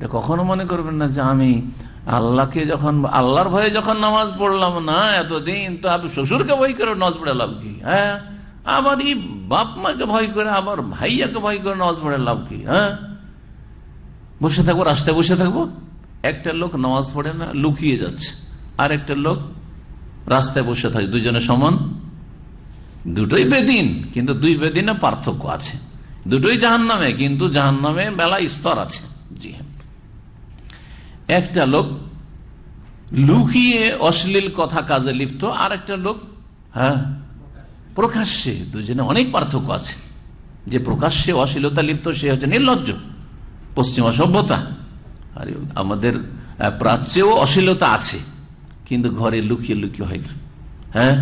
এটা কখনো মনে করবেন না যে আমি আল্লাহকে যখন আল্লাহর ভয়ে যখন নামাজ পড়লাম না এতদিন তো আপনি শ্বশুরকে ভয় করে নামাজ পড়ে লাভ কি হ্যাঁ আবার এই বাপ মাকে ভয় করে আবার ভাইয়াকে ভয় করে নামাজ পড়ে লাভ কি হ্যাঁ বসে থাকবো রাস্তায় বসে থাকবো একটা লোক নামাজ পড়ে না লুকিয়ে যাচ্ছে আর একটা লোক রাস্তায় বসে থাকে দুজনে সমান দুটোই বেদিন কিন্তু দুই বেদিনে পার্থক্য আছে দুটোই জাহান নামে কিন্তু জাহান নামে বেলা স্তর আছে একটা লোক লুকিয়ে অশ্লীল কথা কাজে লিপ্ত আর একটা লোক হ্যাঁ প্রকাশ্যে দুজনে অনেক পার্থক্য আছে যে প্রকাশ্যে অশ্লীলতা লিপ্ত সে হচ্ছে নির্লজ্জ পশ্চিমা সভ্যতা আর আমাদের প্রাচ্যেও অশ্লীলতা আছে কিন্তু ঘরে লুকিয়ে লুকিয়ে হয় হ্যাঁ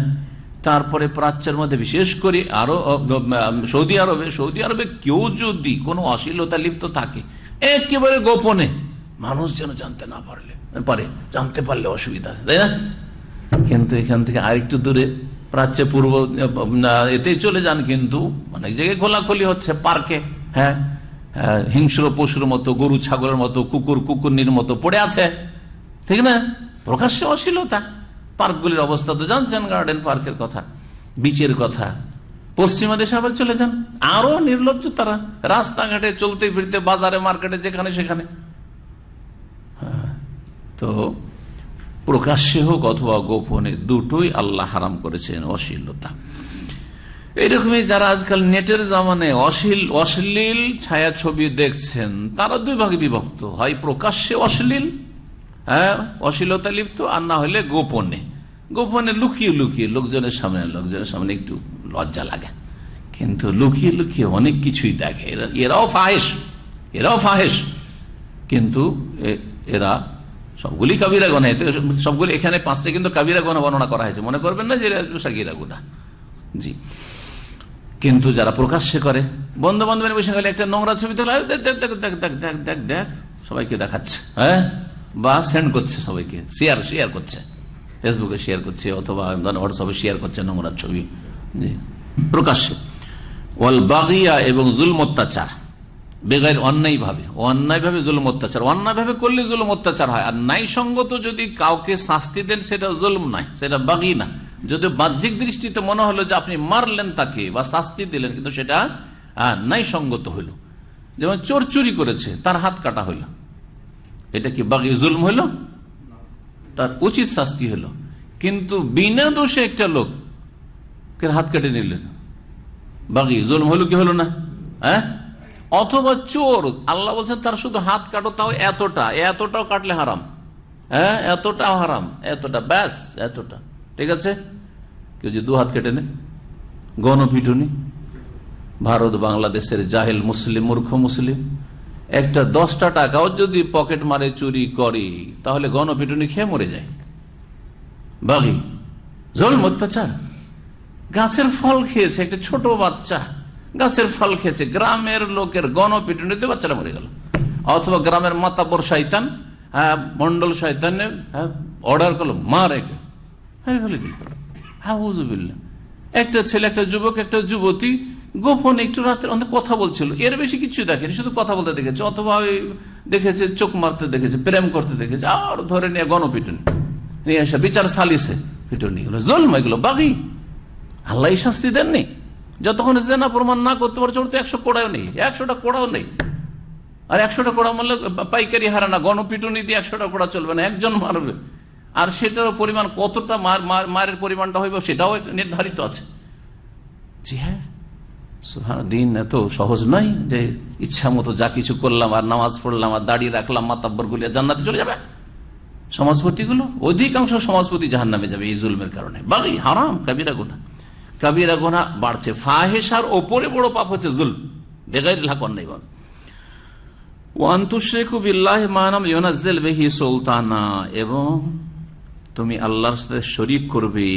তারপরে প্রাচ্যের মধ্যে বিশেষ করে আরো সৌদি আরবে সৌদি আরবে কেউ যদি কোনো অশ্লীলতা লিপ্ত থাকে একেবারে গোপনে মানুষ যেন জানতে না পারলে পারে জানতে পারলে অসুবিধা আছে তাই না কিন্তু এখান থেকে আরেকটু দূরে প্রাচ্যে পূর্ব এতেই চলে যান কিন্তু অনেক মানে জায়গায় খোলাখুলি হচ্ছে পার্কে হ্যাঁ? হ্যাঁ হিংস্র পশুর মতো গরু ছাগলের মতো কুকুর কুকুরনির মতো পড়ে আছে ঠিক না প্রকাশ্যে অশ্লীলতা পার্কগুলির অবস্থা তো জানছেন গার্ডেন পার্কের কথা বিচের কথা পশ্চিমা দেশে আবার চলে যান আরো নির্লজ্জ তারা রাস্তাঘাটে চলতে ফিরতে বাজারে মার্কেটে যেখানে সেখানে তো প্রকাশ্যে হোক অথবা গোপনে দুটোই আল্লাহ হারাম করেছেন অশ্লীলতা এইরকমই যারা আজকাল নেটের জামানে অশ্লীল অশ্লীল ছায়া ছবি দেখছেন তারা দুই ভাগে বিভক্ত হয় প্রকাশ্যে অশ্লীল হ্যাঁ অশ্লীলতা লিপ্ত আর না হলে গোপনে গোপনে লুকিয়ে লুকিয়ে লোকজনের সামনে লোকজনের সামনে একটু লজ্জা লাগে কিন্তু লুকিয়ে লুকিয়ে অনেক কিছুই দেখে এরা এরাও ফাহেস এরাও ফাহেস কিন্তু এরা সবগুলি কাবিরা গনা এতে সবগুলি এখানে পাঁচটা কিন্তু কাবিরা গনা বর্ণনা করা হয়েছে মনে করবেন না যে সাকিরা গুনা জি কিন্তু যারা প্রকাশ্যে করে বন্ধু বান্ধবের বসে গেলে একটা নোংরা ছবি তোলা দেখ দেখ দেখ দেখ দেখ দেখ দেখ দেখ সবাইকে দেখাচ্ছে হ্যাঁ বা সেন্ড করছে সবাইকে শেয়ার শেয়ার করছে ফেসবুকে শেয়ার করছে অথবা হোয়াটসঅ্যাপে শেয়ার করছে নোংরা ছবি প্রকাশ্যে ওয়াল বাগিয়া এবং জুল অত্যাচার বেগায় অন্যায় ভাবে অন্যায় ভাবে জুলুম অত্যাচার অন্যায় ভাবে করলে জুলুম অত্যাচার হয় আর ন্যায় সঙ্গত যদি কাউকে শাস্তি দেন সেটা জুলুম নাই সেটা বাগি না যদি বাহ্যিক দৃষ্টিতে মনে হলো যে আপনি মারলেন তাকে বা শাস্তি দিলেন কিন্তু সেটা ন্যায় সঙ্গত হইল যেমন চোর চুরি করেছে তার হাত কাটা হইল এটা কি বাগি জুলম হইল তার উচিত শাস্তি হলো কিন্তু বিনা দোষে একটা লোক হাত কেটে নিলেন বাগি জুলম হলো কি হলো না হ্যাঁ অথবা চোর আল্লাহ বলছেন তার শুধু হাত কাটো তাও এতটা এতটাও কাটলে হারাম হ্যাঁ এতটাও হারাম এতটা ব্যাস এতটা ঠিক আছে কেউ যে দু হাত কেটে নে গণপিটুনি ভারত বাংলাদেশের জাহেল মুসলিম মূর্খ মুসলিম একটা দশটা টাকাও যদি পকেট মারে চুরি করে তাহলে গণপিটুনি খেয়ে মরে যায় বাঘি জল অত্যাচার গাছের ফল খেয়েছে একটা ছোট বাচ্চা গাছের ফল খেয়েছে গ্রামের লোকের গণপিটুনিতে বাচ্চারা মরে গেল অথবা গ্রামের মাতাবর শৈতান হ্যাঁ মন্ডল শয়তানে অর্ডার হ্যাঁ, করলো মার একে আমি হ্যাঁ একটা ছেলে একটা যুবক একটা যুবতী গোপনে একটু রাতের অনেক কথা বলছিল এর বেশি কিছু দেখেনি শুধু কথা বলতে দেখেছে অথবা দেখেছে চোখ মারতে দেখেছে প্রেম করতে দেখেছে আর ধরে নিয়ে গণপিটুনি নিয়ে এসে বিচার সালিসে পিটুনি এগুলো জলমা এগুলো বাঘি আল্লাহ শাস্তি দেননি যতক্ষণ জেনা প্রমাণ না করতে পারছো ওর তো একশো কোড়াও নেই একশোটা কোড়াও নেই আর একশোটা কোড়া মারলে পাইকারি হারা না গণপিটুনি দিয়ে একশোটা কোড়া চলবে না একজন মারবে আর সেটার পরিমাণ কতটা মারের পরিমাণটা হইবে সেটাও নির্ধারিত আছে জি হ্যাঁ দিন এত সহজ নয় যে ইচ্ছা মতো যা কিছু করলাম আর নামাজ পড়লাম আর দাড়ি রাখলাম মাতাব্বর গুলিয়া জান্নাতে চলে যাবে সমাজপতিগুলো অধিকাংশ সমাজপতি জাহান নামে যাবে এই জুলমের কারণে বাকি হারাম কাবিরা গুনা কাবিরা গোনা বাড়ছে ফাহেসার ওপরে বড় পাপ হচ্ছে জুল বেগাই লাখ অন্যায়ভাবে ওয়ান্তুশেখ বিল্লাহ মানাম ইউনাজদেল বেহি সুলতানা এবং তুমি আল্লাহর সাথে শরিক করবে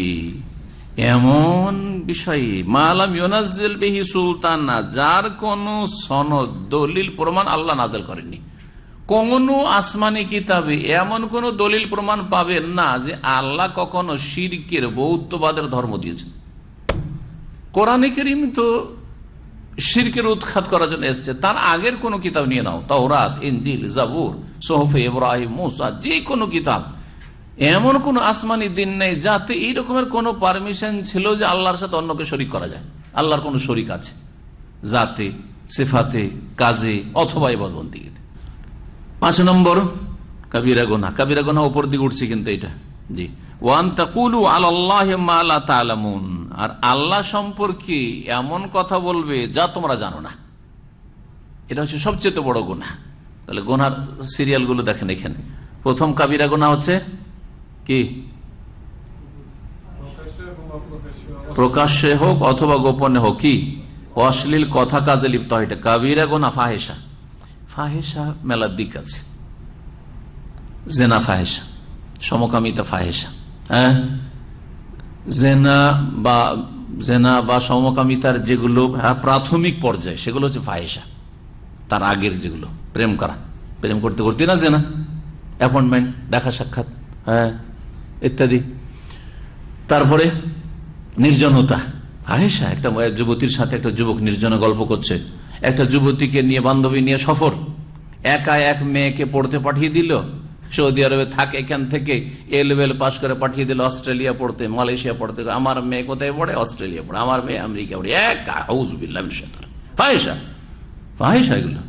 এমন বিষয়ে মালাম ইউনাজদেল বেহি সুলতানা যার কোন সনদ দলিল প্রমাণ আল্লাহ নাজেল করেনি কোন আসমানি কিতাবে এমন কোন দলিল প্রমাণ পাবেন না যে আল্লাহ কখনো শিরকের বৌদ্ধবাদের ধর্ম দিয়েছেন কোরআনে করিম তো শিরকের উৎখাত করার জন্য এসছে তার আগের কোনো কিতাব নিয়ে নাও তাওরাত ইঞ্জিল জাবুর সোহফে ইব্রাহিম মুসা যে কোনো কিতাব এমন কোন আসমানি দিন নেই যাতে এই রকমের কোন পারমিশন ছিল যে আল্লাহর সাথে অন্যকে শরিক করা যায় আল্লাহর কোন শরিক আছে জাতে সেফাতে কাজে অথবা এবাদবন্দিগিতে পাঁচ নম্বর কাবিরা গোনা কাবিরা গোনা উপর দিকে উঠছে কিন্তু এটা জি ওয়ান আর আল্লাহ সম্পর্কে এমন কথা বলবে যা তোমরা জানো না এটা হচ্ছে সবচেয়ে বড় গুণা তাহলে গোনার সিরিয়ালগুলো দেখেন এখানে প্রথম কাবিরা গোনা হচ্ছে কি প্রকাশ্যে হোক অথবা গোপনে হোক কি অশ্লীল কথা কাজে লিপ্ত হয় এটা কাবিরা গোনা ফাহেসা ফাহেসা মেলার দিক আছে জেনা ফাহেসা সমকামিতা ফাহেসা হ্যাঁ? জেনা বা জেনা বা সমকামিতার যেগুলো হ্যাঁ, প্রাথমিক পর্যায়ে সেগুলো হচ্ছে ফাহেসা তার আগের যেগুলো প্রেম করা প্রেম করতে করতে না জেনা অ্যাপয়েন্টমেন্ট দেখা সাক্ষাৎ হ্যাঁ ইত্যাদি তারপরে নির্জনতা ফাহেসা একটা যুবতীর সাথে একটা যুবক নির্জনে গল্প করছে একটা যুবতীকে নিয়ে বান্ধবী নিয়ে সফর একা এক মেয়েকে পড়তে পাঠিয়ে দিল সৌদি আরবে থাকে এখান থেকে লেভেল পাশ করে পাঠিয়ে দিল অস্ট্রেলিয়া পড়তে মালয়েশিয়া পড়তে আমার মেয়ে কোথায় পড়ে অস্ট্রেলিয়া পড়ে আমার মেয়ে আমেরিকা পড়ে এক হাউজবিল্লাহ ফাহেসা ফাহেসা এগুলো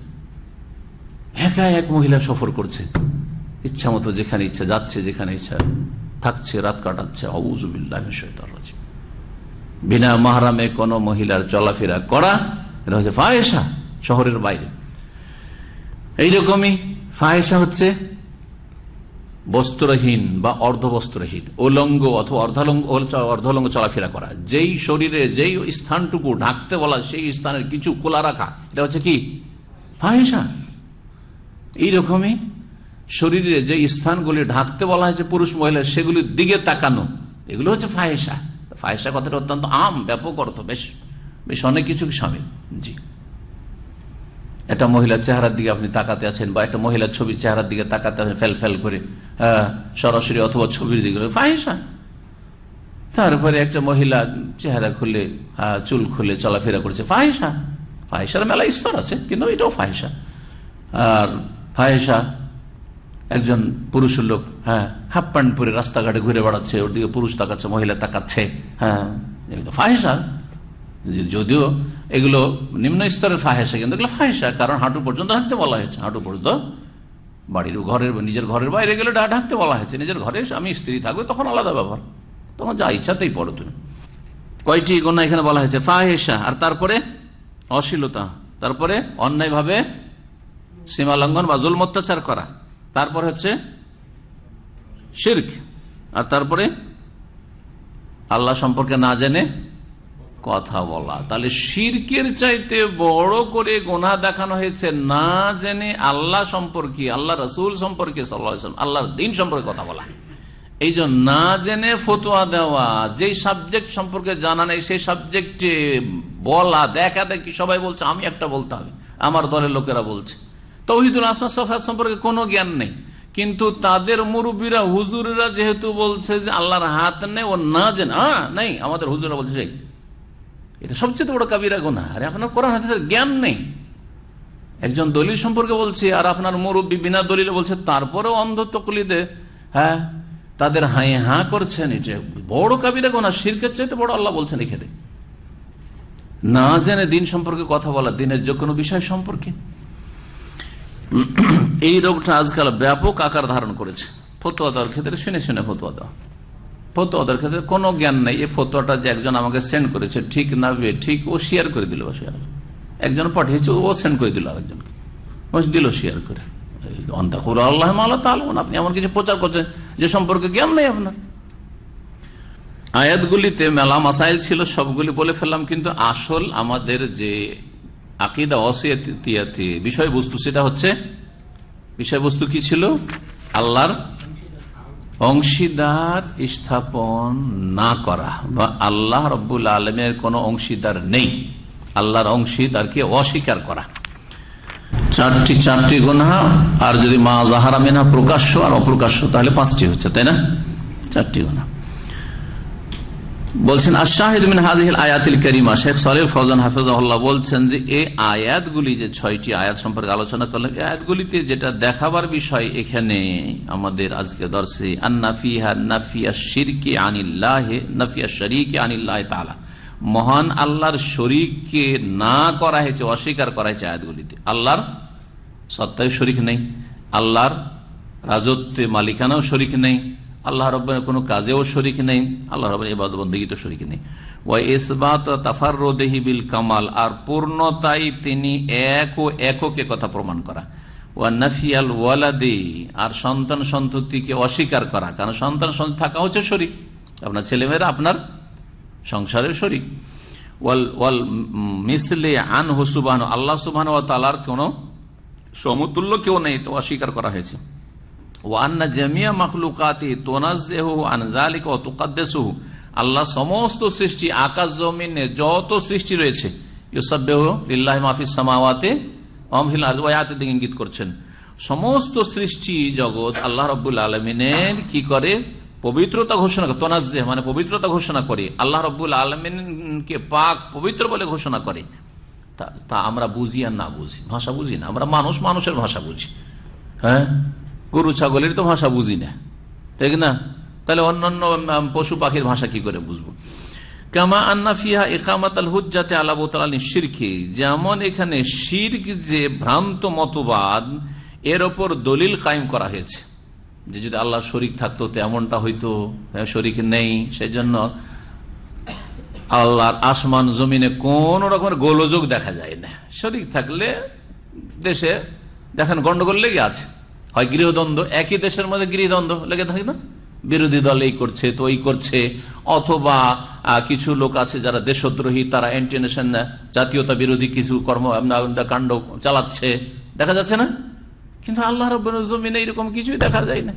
একা এক মহিলা সফর করছে ইচ্ছা মতো যেখানে ইচ্ছা যাচ্ছে যেখানে ইচ্ছা থাকছে রাত কাটাচ্ছে হাউজবিল্লাহ বিনা মাহারামে কোনো মহিলার চলাফেরা করা এটা হচ্ছে ফাহেসা শহরের বাইরে এইরকমই ফাহেসা হচ্ছে বস্ত্রহীন বা অর্ধবস্ত্রহীন উলঙ্গ অথবা অর্ধালঙ্গ অর্ধলঙ্গ চলাফেরা করা যেই শরীরে যেই স্থানটুকু ঢাকতে বলা সেই স্থানের কিছু খোলা রাখা এটা হচ্ছে কি ফাহেসা এইরকমই শরীরে যে স্থানগুলি ঢাকতে বলা হয়েছে পুরুষ মহিলা সেগুলির দিকে তাকানো এগুলো হচ্ছে ফাহেসা ফাহেসা কথাটা অত্যন্ত আম ব্যাপক অর্থ বেশ বেশ অনেক কিছু সামিল জি একটা মহিলার চেহারার দিকে আপনি তাকাতে আছেন বা একটা মহিলার ছবির চেহারার দিকে তাকাতে আছেন ফেল ফেল করে সরাসরি অথবা ছবির দিকে ফাহিসা তারপরে একটা মহিলা চেহারা খুলে চুল খুলে চলাফেরা করছে ফাহিসা ফাহিসার মেলা স্তর আছে কিন্তু এটাও ফাহিসা আর ফাহেসা একজন পুরুষের লোক হ্যাঁ হাফ প্যান্ট পরে রাস্তাঘাটে ঘুরে বেড়াচ্ছে ওর দিকে পুরুষ তাকাচ্ছে মহিলা তাকাচ্ছে হ্যাঁ এগুলো যদিও এগুলো নিম্ন স্তরের ফাহেসা কিন্তু এগুলো ফাহেসা কারণ হাঁটু পর্যন্ত হাঁটতে বলা হয়েছে হাঁটু পর্যন্ত বাড়ির ঘরের নিজের ঘরের বাইরে গেলে ডা ঢাকতে বলা হয়েছে নিজের ঘরে আমি স্ত্রী থাকবে তখন আলাদা ব্যবহার তখন যা ইচ্ছাতেই পড়ো তুমি কয়টি কন্যা এখানে বলা হয়েছে ফাহেসা আর তারপরে অশ্লীলতা তারপরে অন্যায়ভাবে সীমা লঙ্ঘন বা জুল অত্যাচার করা তারপর হচ্ছে শির্ক আর তারপরে আল্লাহ সম্পর্কে না জেনে কথা বলা তাহলে শিরকের চাইতে বড় করে গোনা দেখানো হয়েছে না জেনে আল্লাহ সম্পর্কে আল্লাহ রসুল সম্পর্কে আল্লাহর দিন সম্পর্কে কথা বলা এই জন্য না জেনে ফতুয়া দেওয়া যেই সাবজেক্ট সম্পর্কে জানা নেই সেই সাবজেক্টে বলা দেখা দেখি সবাই বলছে আমি একটা বলতে হবে আমার দলের লোকেরা বলছে তৌহিদুল আসমা সফাত সম্পর্কে কোনো জ্ঞান নেই কিন্তু তাদের মুরব্বীরা হুজুরেরা যেহেতু বলছে যে আল্লাহর হাত নেই ও না জেনে হ্যাঁ নেই আমাদের হুজুরা বলছে সেই এটা সবচেয়ে বড় কাবিরা গোনা আরে আপনার কোরআন হাতে জ্ঞান নেই একজন দলিল সম্পর্কে বলছে আর আপনার মুরব্বী বিনা দলিলে বলছে তারপরেও অন্ধ তকলিদে হ্যাঁ তাদের হাঁ হাঁ করছেন এটা বড় কাবিরা গোনা শিরকের চাইতে বড় আল্লাহ বলছেন এখানে না জেনে দিন সম্পর্কে কথা বলা দিনের যে কোনো বিষয় সম্পর্কে এই রোগটা আজকাল ব্যাপক আকার ধারণ করেছে ফতোয়া দেওয়ার ক্ষেত্রে শুনে শুনে ফতোয়া দেওয়া ফতোয়াদের ক্ষেত্রে কোনো জ্ঞান নেই এই ফতোয়াটা যে একজন আমাকে সেন্ড করেছে ঠিক না বে ঠিক ও শেয়ার করে দিল একজন পাঠিয়েছে ও সেন্ড করে দিল আরেকজনকে দিল শেয়ার করে আল্লাহ আল্লাহ তাহলে আপনি এমন কিছু প্রচার করছেন যে সম্পর্কে জ্ঞান নেই আপনার আয়াতগুলিতে মেলা মাসাইল ছিল সবগুলি বলে ফেললাম কিন্তু আসল আমাদের যে আকিদা অসিয়াতে বিষয়বস্তু সেটা হচ্ছে বিষয়বস্তু কি ছিল আল্লাহর অংশীদার স্থাপন না করা বা আল্লাহ রব্বুল আলমের কোনো অংশীদার নেই আল্লাহর অংশীদারকে অস্বীকার করা চারটি চারটি গোনা আর যদি মা জাহারা মেনা প্রকাশ্য আর অপ্রকাশ্য তাহলে পাঁচটি হচ্ছে তাই না চারটি গোনা বলছেন আশাহিদ মিন হাজিহিল আয়াতিল করিমা শেখ সরিল ফজান হাফিজাহুল্লাহ বলছেন যে এই আয়াতগুলি যে ছয়টি আয়াত সম্পর্কে আলোচনা করলাম এই আয়াতগুলিতে যেটা দেখাবার বিষয় এখানে আমাদের আজকে দর্শে আন্নাফিহা নাফিয়া শিরকে আনিল্লাহ নাফিয়া শরিকে আনিল্লাহ তালা মহান আল্লাহর শরিককে না করা হয়েছে অস্বীকার করা হয়েছে আয়াতগুলিতে আল্লাহর সত্তায় শরিক নেই আল্লাহর রাজত্বে মালিকানাও শরিক নেই আল্লাহ রব্বান কোনো কাজেও শরিক নেই আল্লাহ রব্বান এবাদ বন্দীগীত শরিক নেই ওয়াই ইসবাত তাফারদেহি বিল কামাল আর পূর্ণতাই তিনি এক ও এককে কথা প্রমাণ করা ওয়া নাফিয়াল ওয়ালাদি আর সন্তান সন্ততিকে অস্বীকার করা কারণ সন্তান সন্ততি থাকা হচ্ছে শরিক আপনার ছেলেমেয়েরা আপনার সংসারের শরিক ওয়াল ওয়াল মিসলে আন হুসুবান আল্লাহ সুবাহ তালার কোনো সমতুল্য কেউ নেই এটা অস্বীকার করা হয়েছে ওয়ান্না জামিয়া মখলুকাতি তোনাজেহু আনজালিক অতুকাদ্দেসহু আল্লাহ সমস্ত সৃষ্টি আকাশ জমিনে যত সৃষ্টি রয়েছে ইউসাবেহ লিল্লাহ মাহফিজ সামাওয়াতে অমহিল আজওয়াতে দিকে ইঙ্গিত করছেন সমস্ত সৃষ্টি জগৎ আল্লাহ রব্বুল আলমিনের কি করে পবিত্রতা ঘোষণা করে তোনাজে মানে পবিত্রতা ঘোষণা করে আল্লাহ রব্বুল আলমিনকে পাক পবিত্র বলে ঘোষণা করে তা আমরা বুঝি আর না বুঝি ভাষা বুঝি না আমরা মানুষ মানুষের ভাষা বুঝি হ্যাঁ গরু ছাগলের তো ভাষা বুঝি না ঠিক না তাহলে অন্যান্য পশু পাখির ভাষা কি করে বুঝবো কামা আন্না ফিহা একামাত আল হুজাতে আলাবতাল শিরকে যেমন এখানে শির্ক যে ভ্রান্ত মতবাদ এর ওপর দলিল কায়েম করা হয়েছে যে যদি আল্লাহ শরিক থাকতো তেমনটা হইতো হ্যাঁ, শরিক নেই সেই জন্য আল্লাহর আসমান জমিনে কোন রকমের গোলযোগ দেখা যায় না শরিক থাকলে দেশে দেখেন গন্ডগোল লেগে আছে হয় গৃহদ্বন্দ্ব একই দেশের মধ্যে গৃহদ্বন্দ্ব লেগে থাকে না বিরোধী দল এই করছে তো এই করছে অথবা কিছু লোক আছে যারা দেশদ্রোহী তারা অ্যান্টিনেশন জাতীয়তা বিরোধী কিছু কর্ম কাণ্ড চালাচ্ছে দেখা যাচ্ছে না কিন্তু আল্লাহ রবিনে এরকম কিছুই দেখা যায় না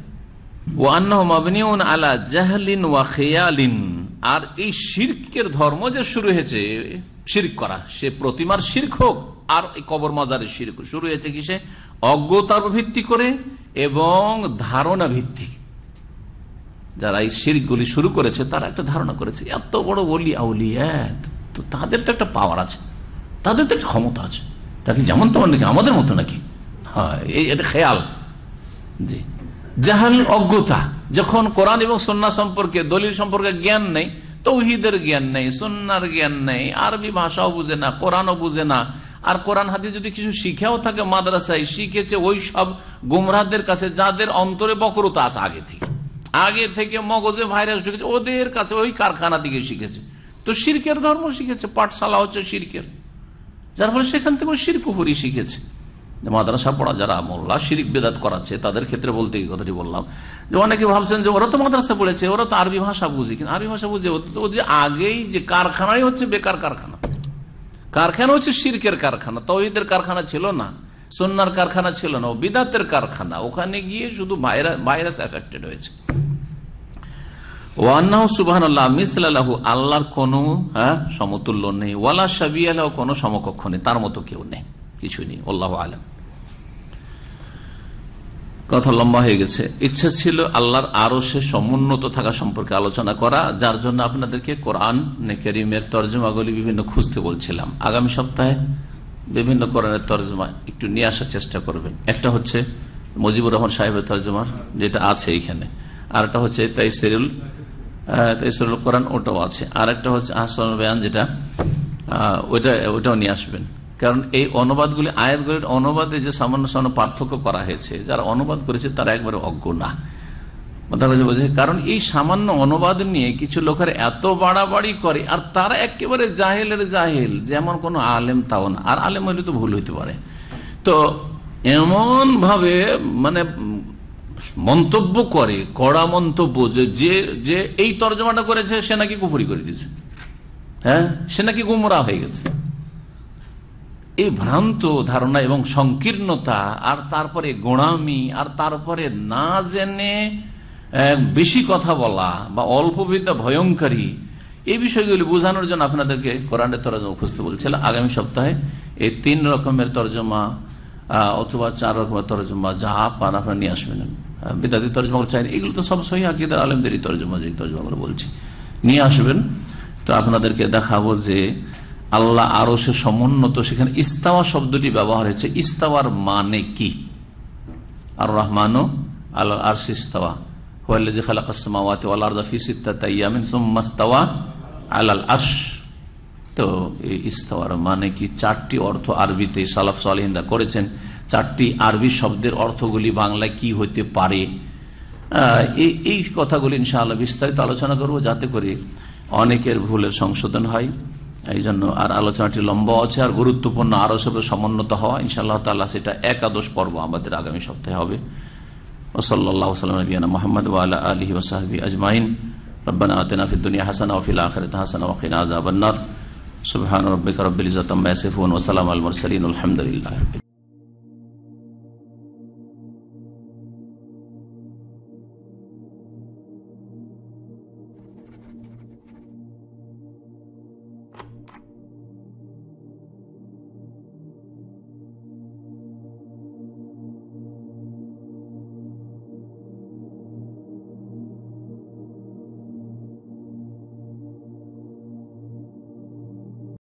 আর এই শির্কের ধর্ম যে শুরু হয়েছে শির্ক করা সে প্রতিমার শির্ক হোক আর কবর মাজারের শির্ক শুরু হয়েছে কিসে অজ্ঞতার ভিত্তি করে এবং ধারণা ভিত্তি যারা এই শিরগুলি শুরু করেছে তারা একটা ধারণা করেছে এত বড় বলি আউলি তো তাদের তো একটা পাওয়ার আছে তাদের তো একটা ক্ষমতা আছে তাকে যেমন তেমন নাকি আমাদের মতো নাকি হ্যাঁ এটা খেয়াল জি জাহাল অজ্ঞতা যখন কোরআন এবং সন্না সম্পর্কে দলিল সম্পর্কে জ্ঞান নেই তৌহিদের জ্ঞান নেই সন্ন্যার জ্ঞান নেই আরবি ভাষাও বুঝে না কোরআনও বুঝে না আর কোরআন হাদিস যদি কিছু শিখেও থাকে মাদ্রাসায় শিখেছে ওই সব গুমরাদের কাছে যাদের অন্তরে বকরতা আছে আগে থেকে আগে থেকে মগজে ভাইরাস ঢুকেছে ওদের কাছে ওই কারখানা থেকে শিখেছে তো শিরকের ধর্ম শিখেছে পাঠশালা হচ্ছে শিরকের যার ফলে সেখান থেকে শির কুফুরি শিখেছে মাদ্রাসা পড়া যারা মোল্লা শিরিক বেদাত করাচ্ছে তাদের ক্ষেত্রে বলতে এই কথাটি বললাম যে অনেকে ভাবছেন যে ওরা তো মাদ্রাসা পড়েছে ওরা তো আরবি ভাষা বুঝে কিন্তু আরবি ভাষা বুঝে ওদের আগেই যে কারখানাই হচ্ছে বেকার কারখানা কারখানা হচ্ছে শির্কের কারখানা তহিদের কারখানা ছিল না সন্ন্যার কারখানা ছিল না ও বিদাতের কারখানা ওখানে গিয়ে শুধু ভাইরাস এফেক্টেড হয়েছে ওয়ান্নাহ মিসলাল্লাহু আল্লাহর কোনো হ্যাঁ সমতুল্য নেই ওয়ালা সাবি আল্লাহ কোনো সমকক্ষ নেই তার মতো কেউ নেই কিছু নেই আলম কথা লম্বা হয়ে গেছে ইচ্ছা ছিল আল্লাহর আরো সে সমুন্নত থাকা সম্পর্কে আলোচনা করা যার জন্য আপনাদেরকে কোরআন কেরিমের তর্জমাগুলি বিভিন্ন খুঁজতে বলছিলাম আগামী সপ্তাহে বিভিন্ন কোরআনের তর্জমা একটু নিয়ে আসার চেষ্টা করবেন একটা হচ্ছে মুজিবুর রহমান সাহেবের তর্জমার যেটা আছে এখানে আর একটা হচ্ছে তাইসেরুল তাইসেরুল কোরআন ওটাও আছে আর একটা হচ্ছে আহসান বেয়ান যেটা ওইটা ওটাও নিয়ে আসবেন কারণ এই অনুবাদগুলি আয়াতগুলির অনুবাদে যে সামান্য সামান্য পার্থক্য করা হয়েছে যারা অনুবাদ করেছে তারা একবারে অজ্ঞ না কারণ এই সামান্য অনুবাদ নিয়ে কিছু লোকের এত বাড়াবাড়ি করে আর তারা একেবারে জাহেলের জাহেল যেমন কোনো আলেম তাও না আর আলেম হলে তো ভুল হইতে পারে তো এমন ভাবে মানে মন্তব্য করে কড়া মন্তব্য যে যে এই তর্জমাটা করেছে সে নাকি কুফুরি করে দিয়েছে হ্যাঁ সে নাকি গুমরা হয়ে গেছে এই ভ্রান্ত ধারণা এবং সংকীর্ণতা আর তারপরে গোড়ামি আর তারপরে না জেনে বেশি কথা বলা বা অল্প বিদ্যা ভয়ঙ্করী এই বিষয়গুলি বোঝানোর জন্য আপনাদেরকে কোরআনের তরজমা খুঁজতে বলছিলাম আগামী সপ্তাহে এই তিন রকমের তরজমা অথবা চার রকমের তরজমা যা পান আপনারা নিয়ে আসবেন বিদ্যাদি তরজমাগুলো চাই এগুলো তো সব সহি আকিদার আলমদেরই তরজমা যে তরজমাগুলো বলছি নিয়ে আসবেন তো আপনাদেরকে দেখাবো যে আল্লাহ আরো সে সমুন্নত সেখানে ইস্তাওয়া শব্দটি ব্যবহার হয়েছে ইস্তাওয়ার মানে কি আর রহমানও আল্লাহ আর ইস্তাওয়া তো মানে কি চারটি অর্থ সালাফ করেছেন চারটি আরবি শব্দের অর্থগুলি বাংলায় কি হইতে পারে এই কথাগুলি ইনশাআল্লাহ বিস্তারিত আলোচনা করব যাতে করে অনেকের ভুলের সংশোধন হয় এই জন্য আর আলোচনাটি লম্বা আছে আর গুরুত্বপূর্ণ আরো সবে সমুন্নত হওয়া ইনশাআল্লাহ তাল্লাহ সেটা একাদশ পর্ব আমাদের আগামী সপ্তাহে হবে ওসল্লা সাল্লাম মোহাম্মদ ওয়ালা আলহি ওসাহাবি আজমাইন রব্বানা আতেনা ফিদ দুনিয়া হাসানা ওফিল আখরিত হাসানা ওকিনা আজাবান্নার সুবহান রব্বিকা রব্বিল ইজ্জাতি আম্মা ইয়াসিফুন আল মুরসালিন আলহামদুলিল্লাহ